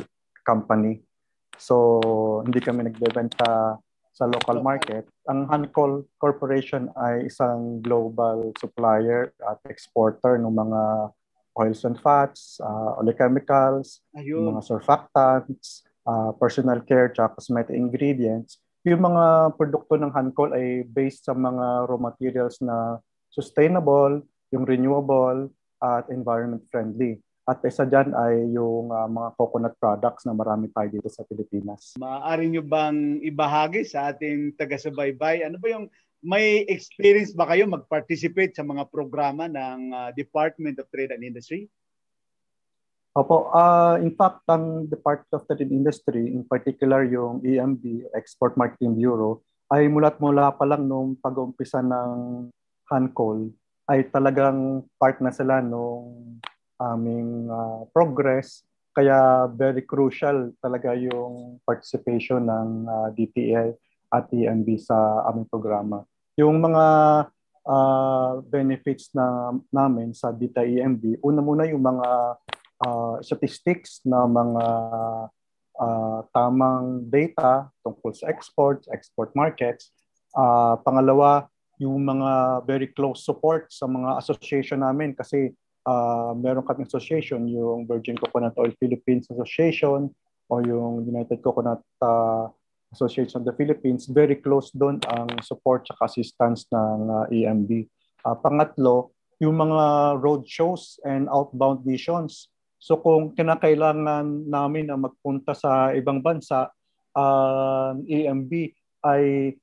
Speaker 5: company. So, hindi kami nagbebenta sa local market. Ang Hancol Corporation ay isang global supplier at exporter ng mga oils and fats, uh, oleochemicals, mga surfactants, uh, personal care, at cosmetic ingredients. Yung mga produkto ng Hancol ay based sa mga raw materials na sustainable, yung renewable, at environment friendly. At isa dyan ay yung uh, mga coconut products na marami tayo dito sa Pilipinas.
Speaker 3: Maaari nyo bang ibahagi sa ating taga-subaybay? Ano ba yung may experience ba kayo mag-participate sa mga programa ng uh, Department of Trade and Industry?
Speaker 5: Opo. Uh, in fact, ang Department of Trade and Industry, in particular yung EMB, Export Marketing Bureau, ay mulat mula pa lang nung pag-umpisa ng Hancol ay talagang part na sila nung aming uh, progress. Kaya very crucial talaga yung participation ng uh, ah, DTL at EMB sa aming programa. Yung mga uh, benefits na namin sa Dita EMB, una muna yung mga uh, statistics na mga uh, tamang data tungkol sa exports, export markets. Uh, pangalawa, yung mga very close support sa mga association namin kasi uh, meron kaming association, yung Virgin Coconut Oil Philippines Association o yung United Coconut uh, Association of the Philippines, very close doon ang support at assistance ng uh, ah, EMB. Uh, pangatlo, yung mga road shows and outbound missions. So kung kinakailangan namin na magpunta sa ibang bansa, ang uh, e EMB ay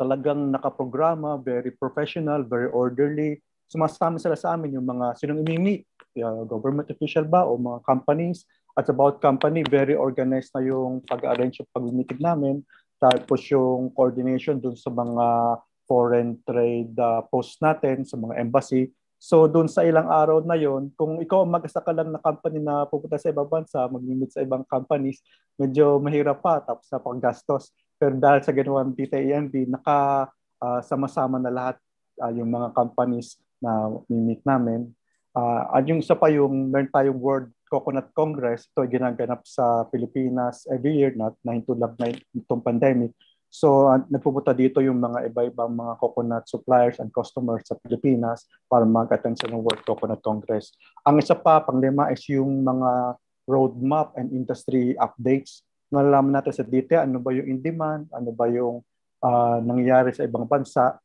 Speaker 5: talagang nakaprograma, very professional, very orderly, sumasama sila sa amin yung mga sinong imimi, uh, government official ba o mga companies. At about company, very organized na yung pag-arrange yung pag-meeting namin. Tapos yung coordination dun sa mga foreign trade uh, post natin, sa mga embassy. So doon sa ilang araw na yon, kung ikaw mag asa ka lang na company na pupunta sa ibang bansa, mag-meet sa ibang companies, medyo mahirap pa tapos sa paggastos. Pero dahil sa ginawa ng DTAMB, naka uh, sama-sama na lahat uh, yung mga companies na meet namin. Uh, at yung isa pa yung meron tayong World Coconut Congress. Ito ay ginaganap sa Pilipinas every year na nahing to na itong pandemic. So uh, nagpupunta dito yung mga iba-ibang mga coconut suppliers and customers sa Pilipinas para mag-attend sa World Coconut Congress. Ang isa pa, panglima is yung mga roadmap and industry updates. Malalaman natin sa detail ano ba yung in-demand, ano ba yung uh, nangyayari sa ibang bansa,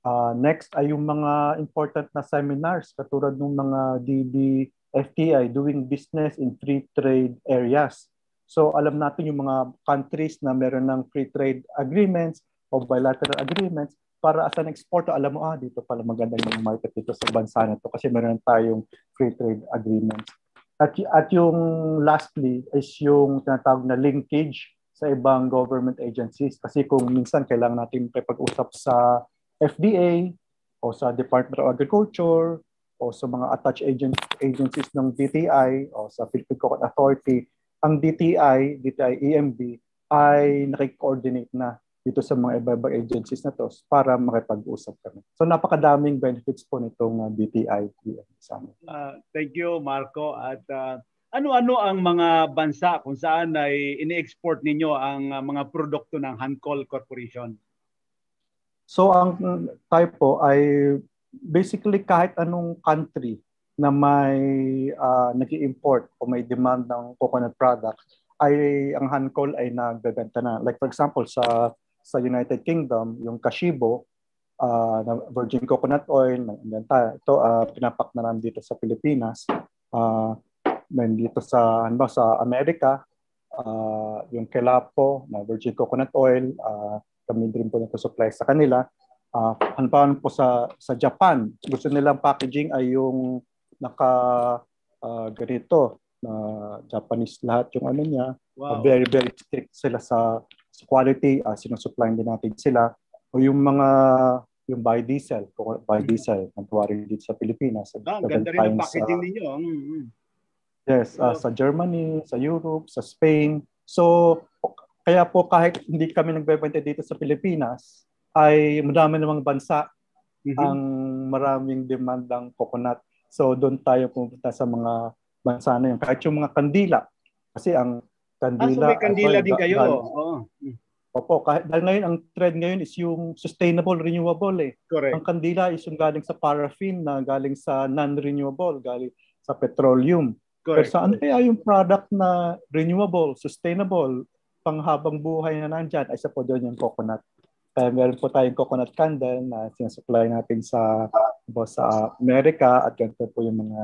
Speaker 5: Uh, next ay yung mga important na seminars katulad ng mga DB DBFTI, Doing Business in Free Trade Areas. So alam natin yung mga countries na meron ng free trade agreements o bilateral agreements para as an exporter, alam mo, ah, dito pala maganda yung market dito sa bansa na to kasi meron tayong free trade agreements. At, at yung lastly is yung tinatawag na linkage sa ibang government agencies kasi kung minsan kailangan natin pag-usap sa FDA o sa Department of Agriculture o sa mga attached agent, agencies ng DTI o sa Philippine Coconut Authority, ang DTI, DTI EMB, ay nakikoordinate na dito sa mga iba-ibang agencies na to para makipag-usap kami. So napakadaming benefits po nitong uh, ah, DTI e Summit.
Speaker 3: Uh, ah, thank you Marco at uh, ano-ano ang mga bansa kung saan ay ini-export ninyo ang uh, mga produkto ng Hancol Corporation?
Speaker 5: So ang tayo po ay basically kahit anong country na may uh, ah, nag-import o may demand ng coconut products ay ang Hancol ay nagbebenta na. Like for example sa sa United Kingdom, yung Kashibo uh, na virgin coconut oil, nandiyan tayo. Ito uh, pinapak na namin dito sa Pilipinas. Uh, dito sa ano sa Amerika, uh, yung Kelapo na virgin coconut oil, uh, kami din po nagsusupply sa kanila. Uh, halimbawa po sa, sa Japan, gusto nilang packaging ay yung naka uh, ganito na uh, Japanese lahat yung ano niya. Wow. Uh, very, very strict sila sa, sa quality. Uh, sinusupply din natin sila. O yung mga yung biodiesel, biodiesel, mm-hmm. nagwari dito sa Pilipinas. Ah, ang ganda rin ang packaging uh,
Speaker 3: ninyo. Mm-hmm.
Speaker 5: Yes, uh, sa Germany, sa Europe, sa Spain. So, kaya po kahit hindi kami nagbebenta dito sa Pilipinas, ay madami namang bansa mm-hmm. ang maraming demand ng coconut. So doon tayo pumunta sa mga bansa na yun. Kahit yung mga kandila. Kasi ang kandila... Ah, so may kandila ay, din kayo. Dahil, oh. Opo. Kahit, dahil ngayon, ang trend ngayon is yung sustainable, renewable eh. Correct. Ang kandila is yung galing sa paraffin na galing sa non-renewable, galing sa petroleum. Correct. Pero saan kaya yung product na renewable, sustainable, panghabang buhay na nandyan ay isa po doon yung coconut. Kaya meron po tayong coconut candle na sinasupply natin sa sa Amerika at ganito po yung mga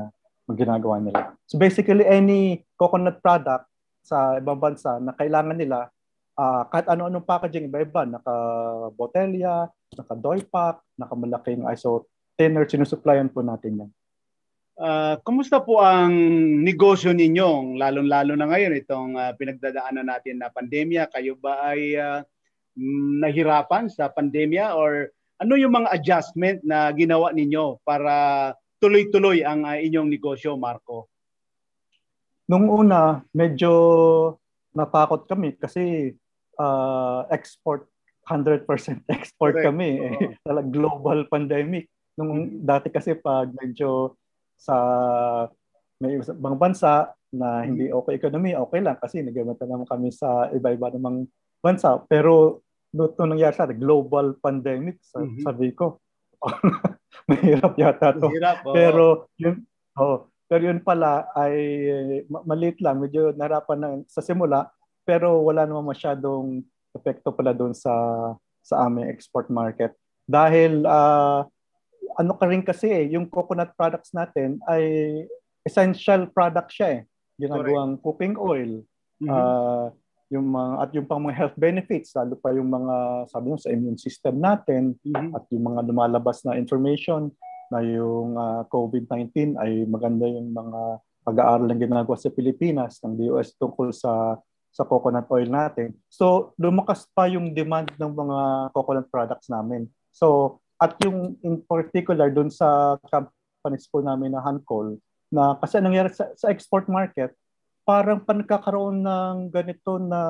Speaker 5: ginagawa nila. So basically any coconut product sa ibang bansa na kailangan nila uh, kahit ano-anong packaging iba-iba, naka botelya, naka doy pack, naka malaking iso thinner, sinusupplyan po natin yan.
Speaker 3: Uh, kumusta po ang negosyo ninyo, lalong-lalo na ngayon itong uh, pinagdadaanan natin na pandemya? Kayo ba ay uh, nahirapan sa pandemya or ano yung mga adjustment na ginawa ninyo para tuloy-tuloy ang uh, inyong negosyo, Marco?
Speaker 5: Nung una, medyo natakot kami kasi uh, export 100% export Correct. kami. Eh. Uh-huh. global pandemic. Nung dati kasi pag medyo sa may ibang bansa na hindi mm. okay economy, okay lang kasi nagamit naman kami sa iba-iba namang bansa. Pero noong nangyari sa global pandemic, sa, mm-hmm. sabi ko, mahirap yata to. Mahirap, oh. Pero yun, oh, pero yun pala ay maliit lang, medyo narapan na sa simula, pero wala naman masyadong epekto pala doon sa sa aming export market. Dahil uh, ano ka rin kasi eh, yung coconut products natin ay essential product siya eh. Ginagawang Correct. cooking oil.
Speaker 1: Mm-hmm. Uh,
Speaker 5: yung mga at yung pang mga health benefits lalo pa yung mga sabi mo sa immune system natin mm-hmm. at yung mga lumalabas na information na yung uh, ah, COVID-19 ay maganda yung mga pag-aaral ng ginagawa sa Pilipinas ng DOS tungkol sa sa coconut oil natin. So lumakas pa yung demand ng mga coconut products namin. So at yung in particular doon sa companies po namin na Hancol, na kasi nangyari sa, sa export market, parang panagkakaroon ng ganito na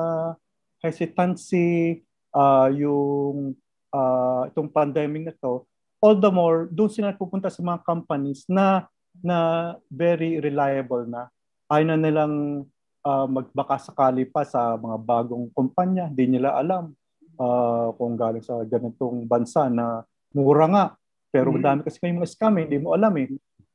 Speaker 5: hesitancy uh, yung uh, itong pandemic na to, all the more doon sila pupunta sa mga companies na na very reliable na ayaw na nilang uh, magbaka sakali pa sa mga bagong kumpanya, hindi nila alam uh, kung galing sa ganitong bansa na mura nga. Pero mm. dami kasi kayong mga scam, eh, hindi mo alam eh.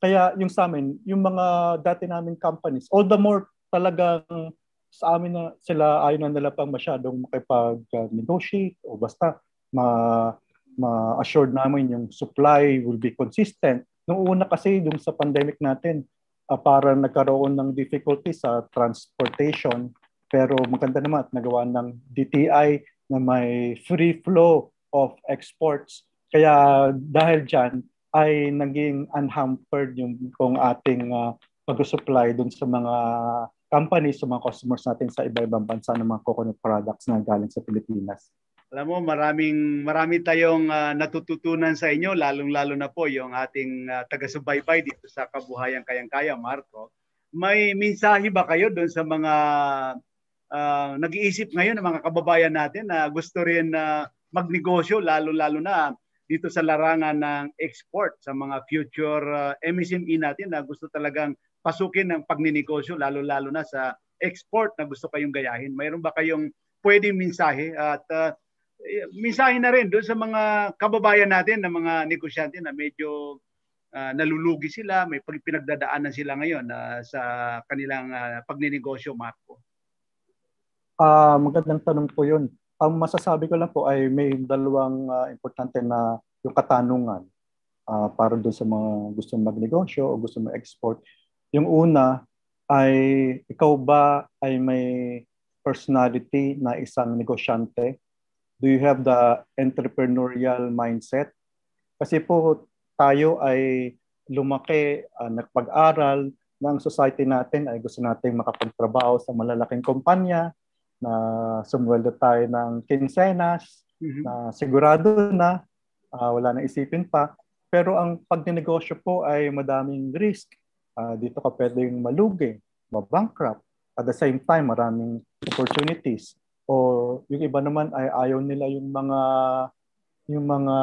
Speaker 5: Kaya yung sa amin, yung mga dati naming companies, all the more talagang sa amin na sila ayaw na nila pang masyadong makipag-negotiate o basta ma ma-assured namin yung supply will be consistent. Nung una kasi, yung sa pandemic natin, uh, ah, para nagkaroon ng difficulty sa transportation, pero maganda naman at nagawa ng DTI na may free flow of exports kaya dahil dyan, ay naging unhampered yung kung ating uh, pag-supply dun sa mga companies, sa mga customers natin sa iba-ibang bansa ng mga coconut products na galing sa Pilipinas.
Speaker 3: Alam mo, maraming marami tayong uh, natututunan sa inyo, lalong-lalo na po yung ating uh, taga-subaybay dito sa Kabuhayan Kayang-Kaya, Marco. May mensahe ba kayo doon sa mga uh, nag-iisip ngayon ng mga kababayan natin na gusto rin na uh, magnegosyo, lalo-lalo na dito sa larangan ng export sa mga future uh, MSME natin na gusto talagang pasukin ng pagninegosyo lalo-lalo na sa export na gusto kayong gayahin? Mayroon ba kayong pwedeng mensahe at uh, eh, mensahe na rin doon sa mga kababayan natin na mga negosyante na medyo uh, nalulugi sila, may pinagdadaanan sila ngayon uh, sa kanilang uh, pagninegosyo, Marco?
Speaker 5: Uh, magandang tanong po yun ang masasabi ko lang po ay may dalawang uh, importante na yung katanungan uh, para doon sa mga gusto magnegosyo o gusto mag-export. Yung una ay ikaw ba ay may personality na isang negosyante? Do you have the entrepreneurial mindset? Kasi po tayo ay lumaki, uh, ah, nagpag-aral ng society natin ay gusto nating makapagtrabaho sa malalaking kumpanya, na sumweldo tayo ng kinsenas, mm-hmm. na sigurado na, uh, wala nang isipin pa. Pero ang pagnenegosyo po ay madaming risk. Uh, dito ka pwedeng malugi, mabankrupt. At the same time, maraming opportunities. O yung iba naman ay ayaw nila yung mga yung mga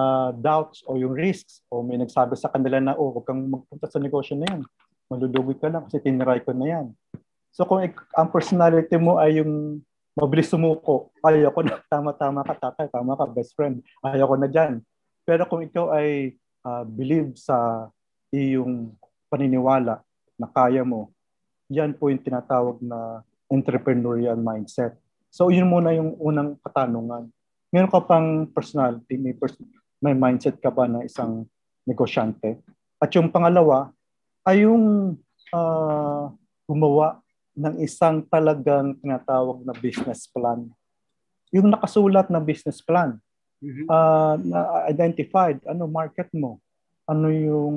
Speaker 5: doubts o yung risks o may nagsabi sa kanila na oh, huwag kang magpunta sa negosyo na yan. Malulugi ka lang kasi tinry ko na yan. So kung ang personality mo ay yung mabilis sumuko. Ayoko na, tama-tama ka tatay, tama ka best friend. Ayoko na dyan. Pero kung ikaw ay uh, believe sa iyong paniniwala na kaya mo, yan po yung tinatawag na entrepreneurial mindset. So yun muna yung unang katanungan. Meron ka pang personality, may, pers- may mindset ka ba na isang negosyante? At yung pangalawa ay yung uh, gumawa ng isang talagang tinatawag na business plan. Yung nakasulat na business plan, mm-hmm. uh, na identified, ano market mo, ano yung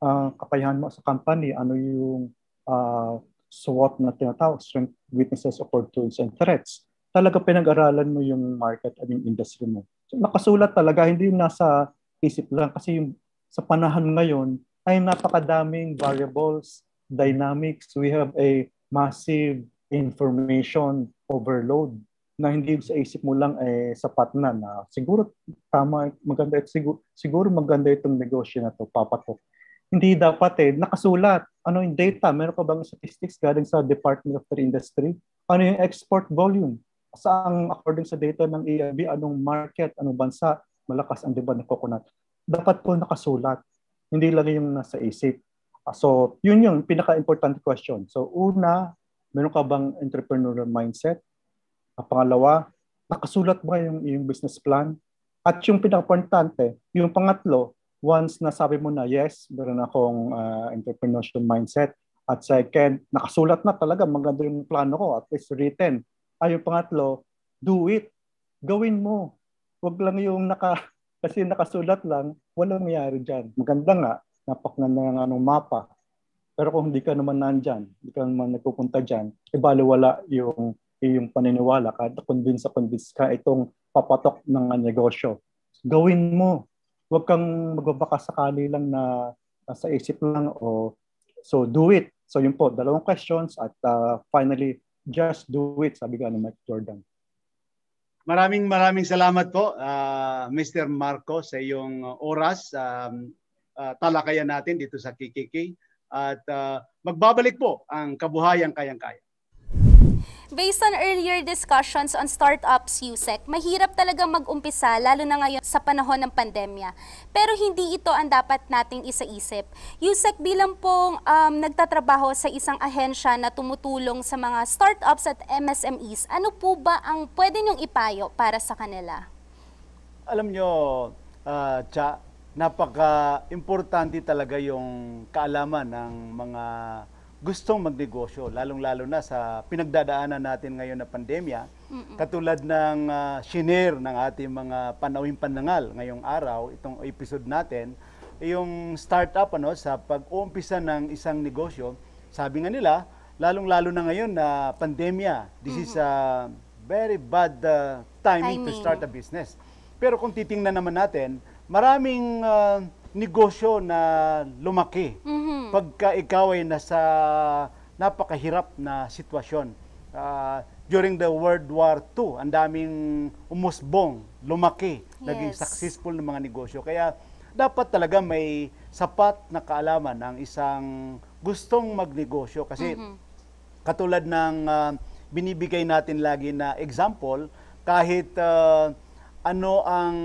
Speaker 5: uh, ah, kapayahan mo sa company, ano yung uh, SWOT na tinatawag, strength, weaknesses, opportunities, and threats. Talaga pinag-aralan mo yung market at yung industry mo. So, nakasulat talaga, hindi yung nasa isip lang kasi yung sa panahon ngayon ay napakadaming variables, dynamics. We have a massive information overload na hindi sa isip mo lang eh sapat na na siguro tama maganda at siguro, siguro maganda itong negosyo na to papatok hindi dapat eh nakasulat ano yung data meron ka bang statistics galing sa Department of the Industry ano yung export volume saang according sa data ng EIB anong market anong bansa malakas ang demand ng coconut dapat po nakasulat hindi lang yung nasa isip Ah, so, yun yung pinaka-important question. So, una, meron ka bang entrepreneurial mindset? At ah, pangalawa, nakasulat ba yung, yung business plan? At yung pinaka-importante, yung pangatlo, once nasabi mo na, yes, meron akong uh, entrepreneurial mindset, at second, nakasulat na talaga, maganda yung plano ko, at least written. Ay, yung pangatlo, do it. Gawin mo. Huwag lang yung naka, kasi nakasulat lang, walang nangyari dyan. Maganda nga, napaklan na ng anong mapa. Pero kung hindi ka naman nandyan, hindi ka naman nagpupunta dyan, e eh, baliwala yung, yung paniniwala ka, convince sa convince ka itong papatok ng negosyo. Gawin mo. Huwag kang magbabaka sakali lang na sa isip lang o so do it. So yun po, dalawang questions at uh, finally, just do it, sabi ka ni Mike Jordan.
Speaker 3: Maraming maraming salamat po, uh, ah, Mr. Marco, sa iyong oras. Um, uh, talakayan natin dito sa KKK at uh, magbabalik po ang kabuhayang kayang-kaya.
Speaker 2: Based on earlier discussions on startups USEC, mahirap talaga mag-umpisa lalo na ngayon sa panahon ng pandemya. Pero hindi ito ang dapat nating isaisip. USEC bilang pong um, nagtatrabaho sa isang ahensya na tumutulong sa mga startups at MSMEs, ano po ba ang pwede niyong ipayo para sa kanila?
Speaker 3: Alam nyo, uh, Cha, napaka-importante talaga yung kaalaman ng mga gustong magnegosyo, lalong-lalo na sa pinagdadaanan natin ngayon na pandemya. Mm-mm. Katulad ng uh, shinare ng ating mga panawing panangal ngayong araw, itong episode natin, yung startup ano, sa pag-uumpisa ng isang negosyo, sabi nga nila, lalong-lalo na ngayon na uh, pandemya, this mm-hmm. is a very bad uh, ah, timing, timing to start a business. Pero kung titingnan naman natin, maraming uh, negosyo na lumaki mm-hmm. pagka ikaw ay nasa napakahirap na sitwasyon. Uh, during the World War II, ang daming umusbong, lumaki, yes. naging successful ng mga negosyo. Kaya dapat talaga may sapat na kaalaman ang isang gustong magnegosyo kasi mm-hmm. katulad ng uh, binibigay natin lagi na example, kahit uh, ano ang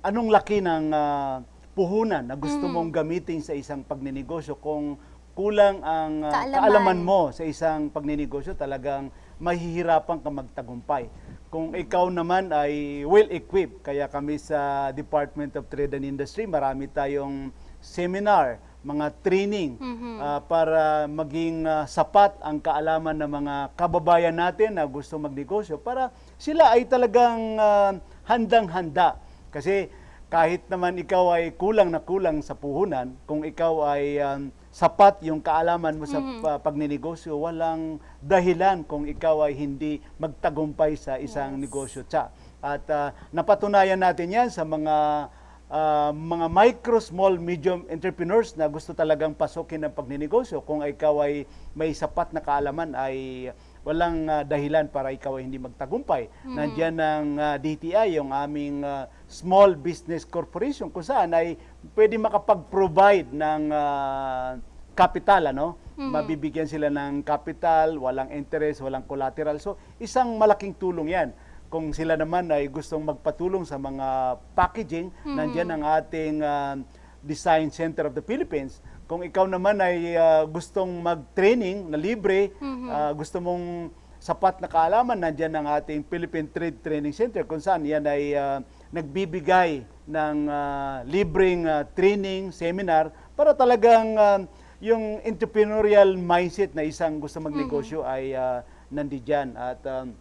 Speaker 3: anong laki ng uh, puhunan na gusto mm. mong gamitin sa isang pagnenegosyo kung kulang ang uh, kaalaman. kaalaman mo sa isang pagnenegosyo talagang mahihirapan ka magtagumpay kung ikaw naman ay well equipped kaya kami sa Department of Trade and Industry marami tayong seminar mga training mm-hmm. uh, para maging uh, sapat ang kaalaman ng mga kababayan natin na gusto magnegosyo para sila ay talagang uh, handang-handa. Kasi kahit naman ikaw ay kulang na kulang sa puhunan, kung ikaw ay um, sapat yung kaalaman mo sa mm-hmm. uh, pagninegosyo, walang dahilan kung ikaw ay hindi magtagumpay sa isang yes. negosyo. Tsa. At uh, napatunayan natin yan sa mga uh, mga micro, small, medium entrepreneurs na gusto talagang pasukin ng pagninegosyo. Kung ikaw ay may sapat na kaalaman, ay walang uh, dahilan para ikaw ay hindi magtagumpay. Mm-hmm. Nandiyan ang uh, ah, DTI, yung aming uh, Small Business Corporation, kung saan ay pwede makapag-provide ng uh, kapital, ano? Mm-hmm. Mabibigyan sila ng kapital, walang interest, walang collateral. So, isang malaking tulong yan. Kung sila naman ay gustong magpatulong sa mga packaging, mm-hmm. nandiyan ang ating uh, Design Center of the Philippines kung ikaw naman ay uh, gustong mag-training na libre, mm-hmm. uh, gusto mong sapat na kaalaman, nandiyan ang ating Philippine Trade Training Center kung saan yan ay uh, nagbibigay ng uh, libreng uh, training, seminar para talagang uh, yung entrepreneurial mindset na isang gusto magnegosyo mm-hmm. ay uh, nandiyan at um,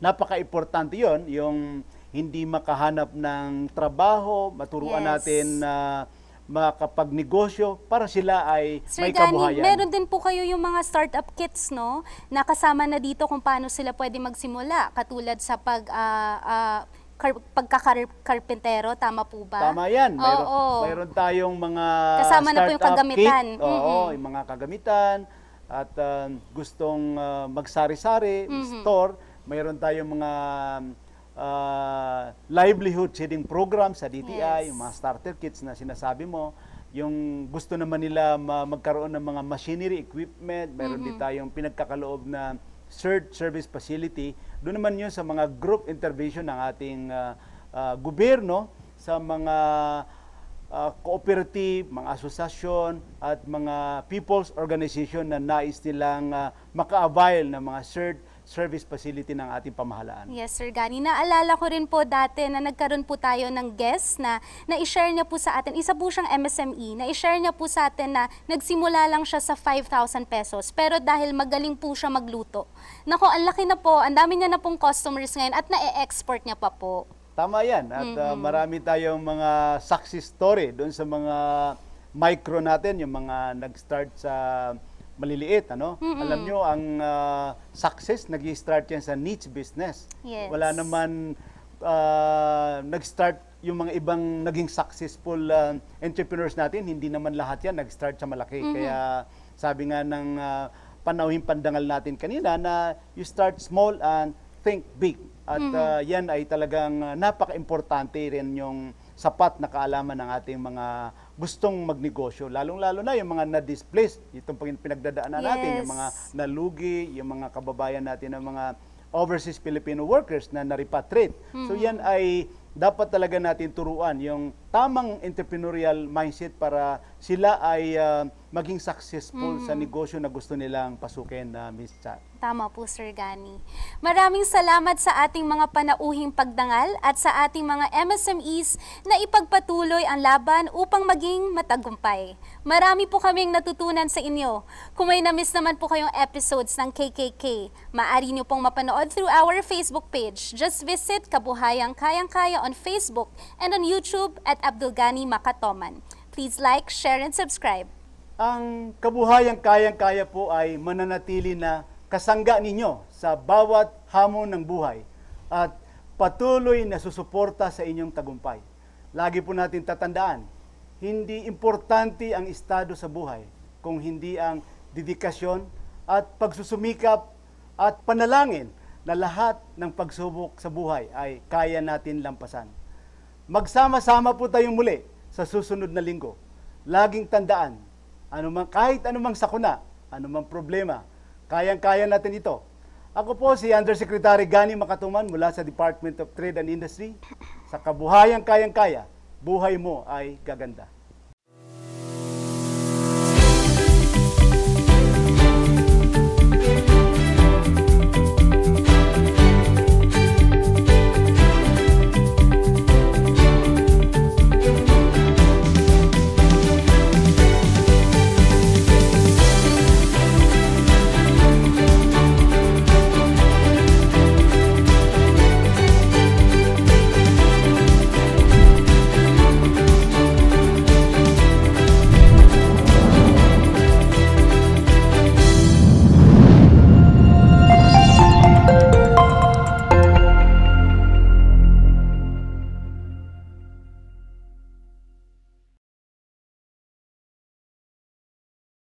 Speaker 3: napaka-importante 'yon yung hindi makahanap ng trabaho, maturuan yes. natin na uh, makapagnegosyo para sila ay Sir may Danny, kabuhayan. meron
Speaker 2: din po kayo yung mga startup kits, no? Nakasama na dito kung paano sila pwede magsimula, katulad sa pag... Uh, uh, kar- pagkakarpentero, tama po ba? Tama yan. Mayroon, oo, oo. mayroon
Speaker 3: tayong mga Kasama na po yung kagamitan. Kit. Oo, mm-hmm. yung mga kagamitan at uh, gustong uh, magsari-sari, mm-hmm. store. Mayroon tayong mga uh, livelihood sharing programs sa DTI, yes. yung mga starter kits na sinasabi mo, yung gusto naman nila magkaroon ng mga machinery, equipment, meron mm-hmm. din tayong pinagkakaloob na CERT service facility. Doon naman yun sa mga group intervention ng ating uh, uh, gobyerno sa mga uh, cooperative, mga asosasyon at mga people's organization na nais nilang uh, maka-avail ng mga CERT service facility ng ating pamahalaan.
Speaker 2: Yes, Sir Gani. Naalala ko rin po dati na nagkaroon po tayo ng guest na na-share niya po sa atin, isa po siyang MSME, na-share niya po sa atin na nagsimula lang siya sa 5,000 pesos pero dahil magaling po siya magluto. Nako, ang laki na po, ang dami niya na pong customers ngayon at na-export niya pa po.
Speaker 3: Tama yan. At mm-hmm. uh, marami tayong mga success story doon sa mga micro natin, yung mga nag-start sa maliliit ano mm-hmm. alam nyo ang uh, success nag-start yan sa niche business
Speaker 2: yes. wala naman
Speaker 3: uh, nag-start yung mga ibang naging successful uh, entrepreneurs natin hindi naman lahat yan nag-start sa malaki mm-hmm. kaya sabi nga ng uh, panawin pandangal natin kanina na you start small and think big at mm-hmm. uh, yan ay talagang napaka-importante rin yung sapat na kaalaman ng ating mga gustong magnegosyo, lalong-lalo na yung mga na-displaced, itong pinagdadaanan yes. natin, yung mga nalugi, yung mga kababayan natin ng mga overseas Filipino workers na na-repatriate. Mm-hmm. So yan ay dapat talaga natin turuan yung tamang entrepreneurial mindset para sila ay uh, maging successful mm-hmm. sa negosyo na gusto nilang pasukin na uh, Miss Chat.
Speaker 2: Tama po, Sir Gani. Maraming salamat sa ating mga panauhing pagdangal at sa ating mga MSMEs na ipagpatuloy ang laban upang maging matagumpay. Marami po kaming natutunan sa inyo. Kung may namiss naman po kayong episodes ng KKK, maaari niyo pong mapanood through our Facebook page. Just visit Kabuhayang Kayang Kaya on Facebook and on YouTube at Abdul Gani Makatoman. Please like, share, and subscribe. Ang
Speaker 3: kabuhayang kayang-kaya po ay mananatili na kasangga ninyo sa bawat hamon ng buhay at patuloy na susuporta sa inyong tagumpay. Lagi po natin tatandaan, hindi importante ang estado sa buhay kung hindi ang dedikasyon at pagsusumikap at panalangin na lahat ng pagsubok sa buhay ay kaya natin lampasan. Magsama-sama po tayong muli sa susunod na linggo. Laging tandaan, anumang, kahit anumang sakuna, anumang problema, Kayang-kaya natin ito. Ako po si Undersecretary Gani Makatuman mula sa Department of Trade and Industry. Sa kabuhayang kayang-kaya, buhay mo ay gaganda.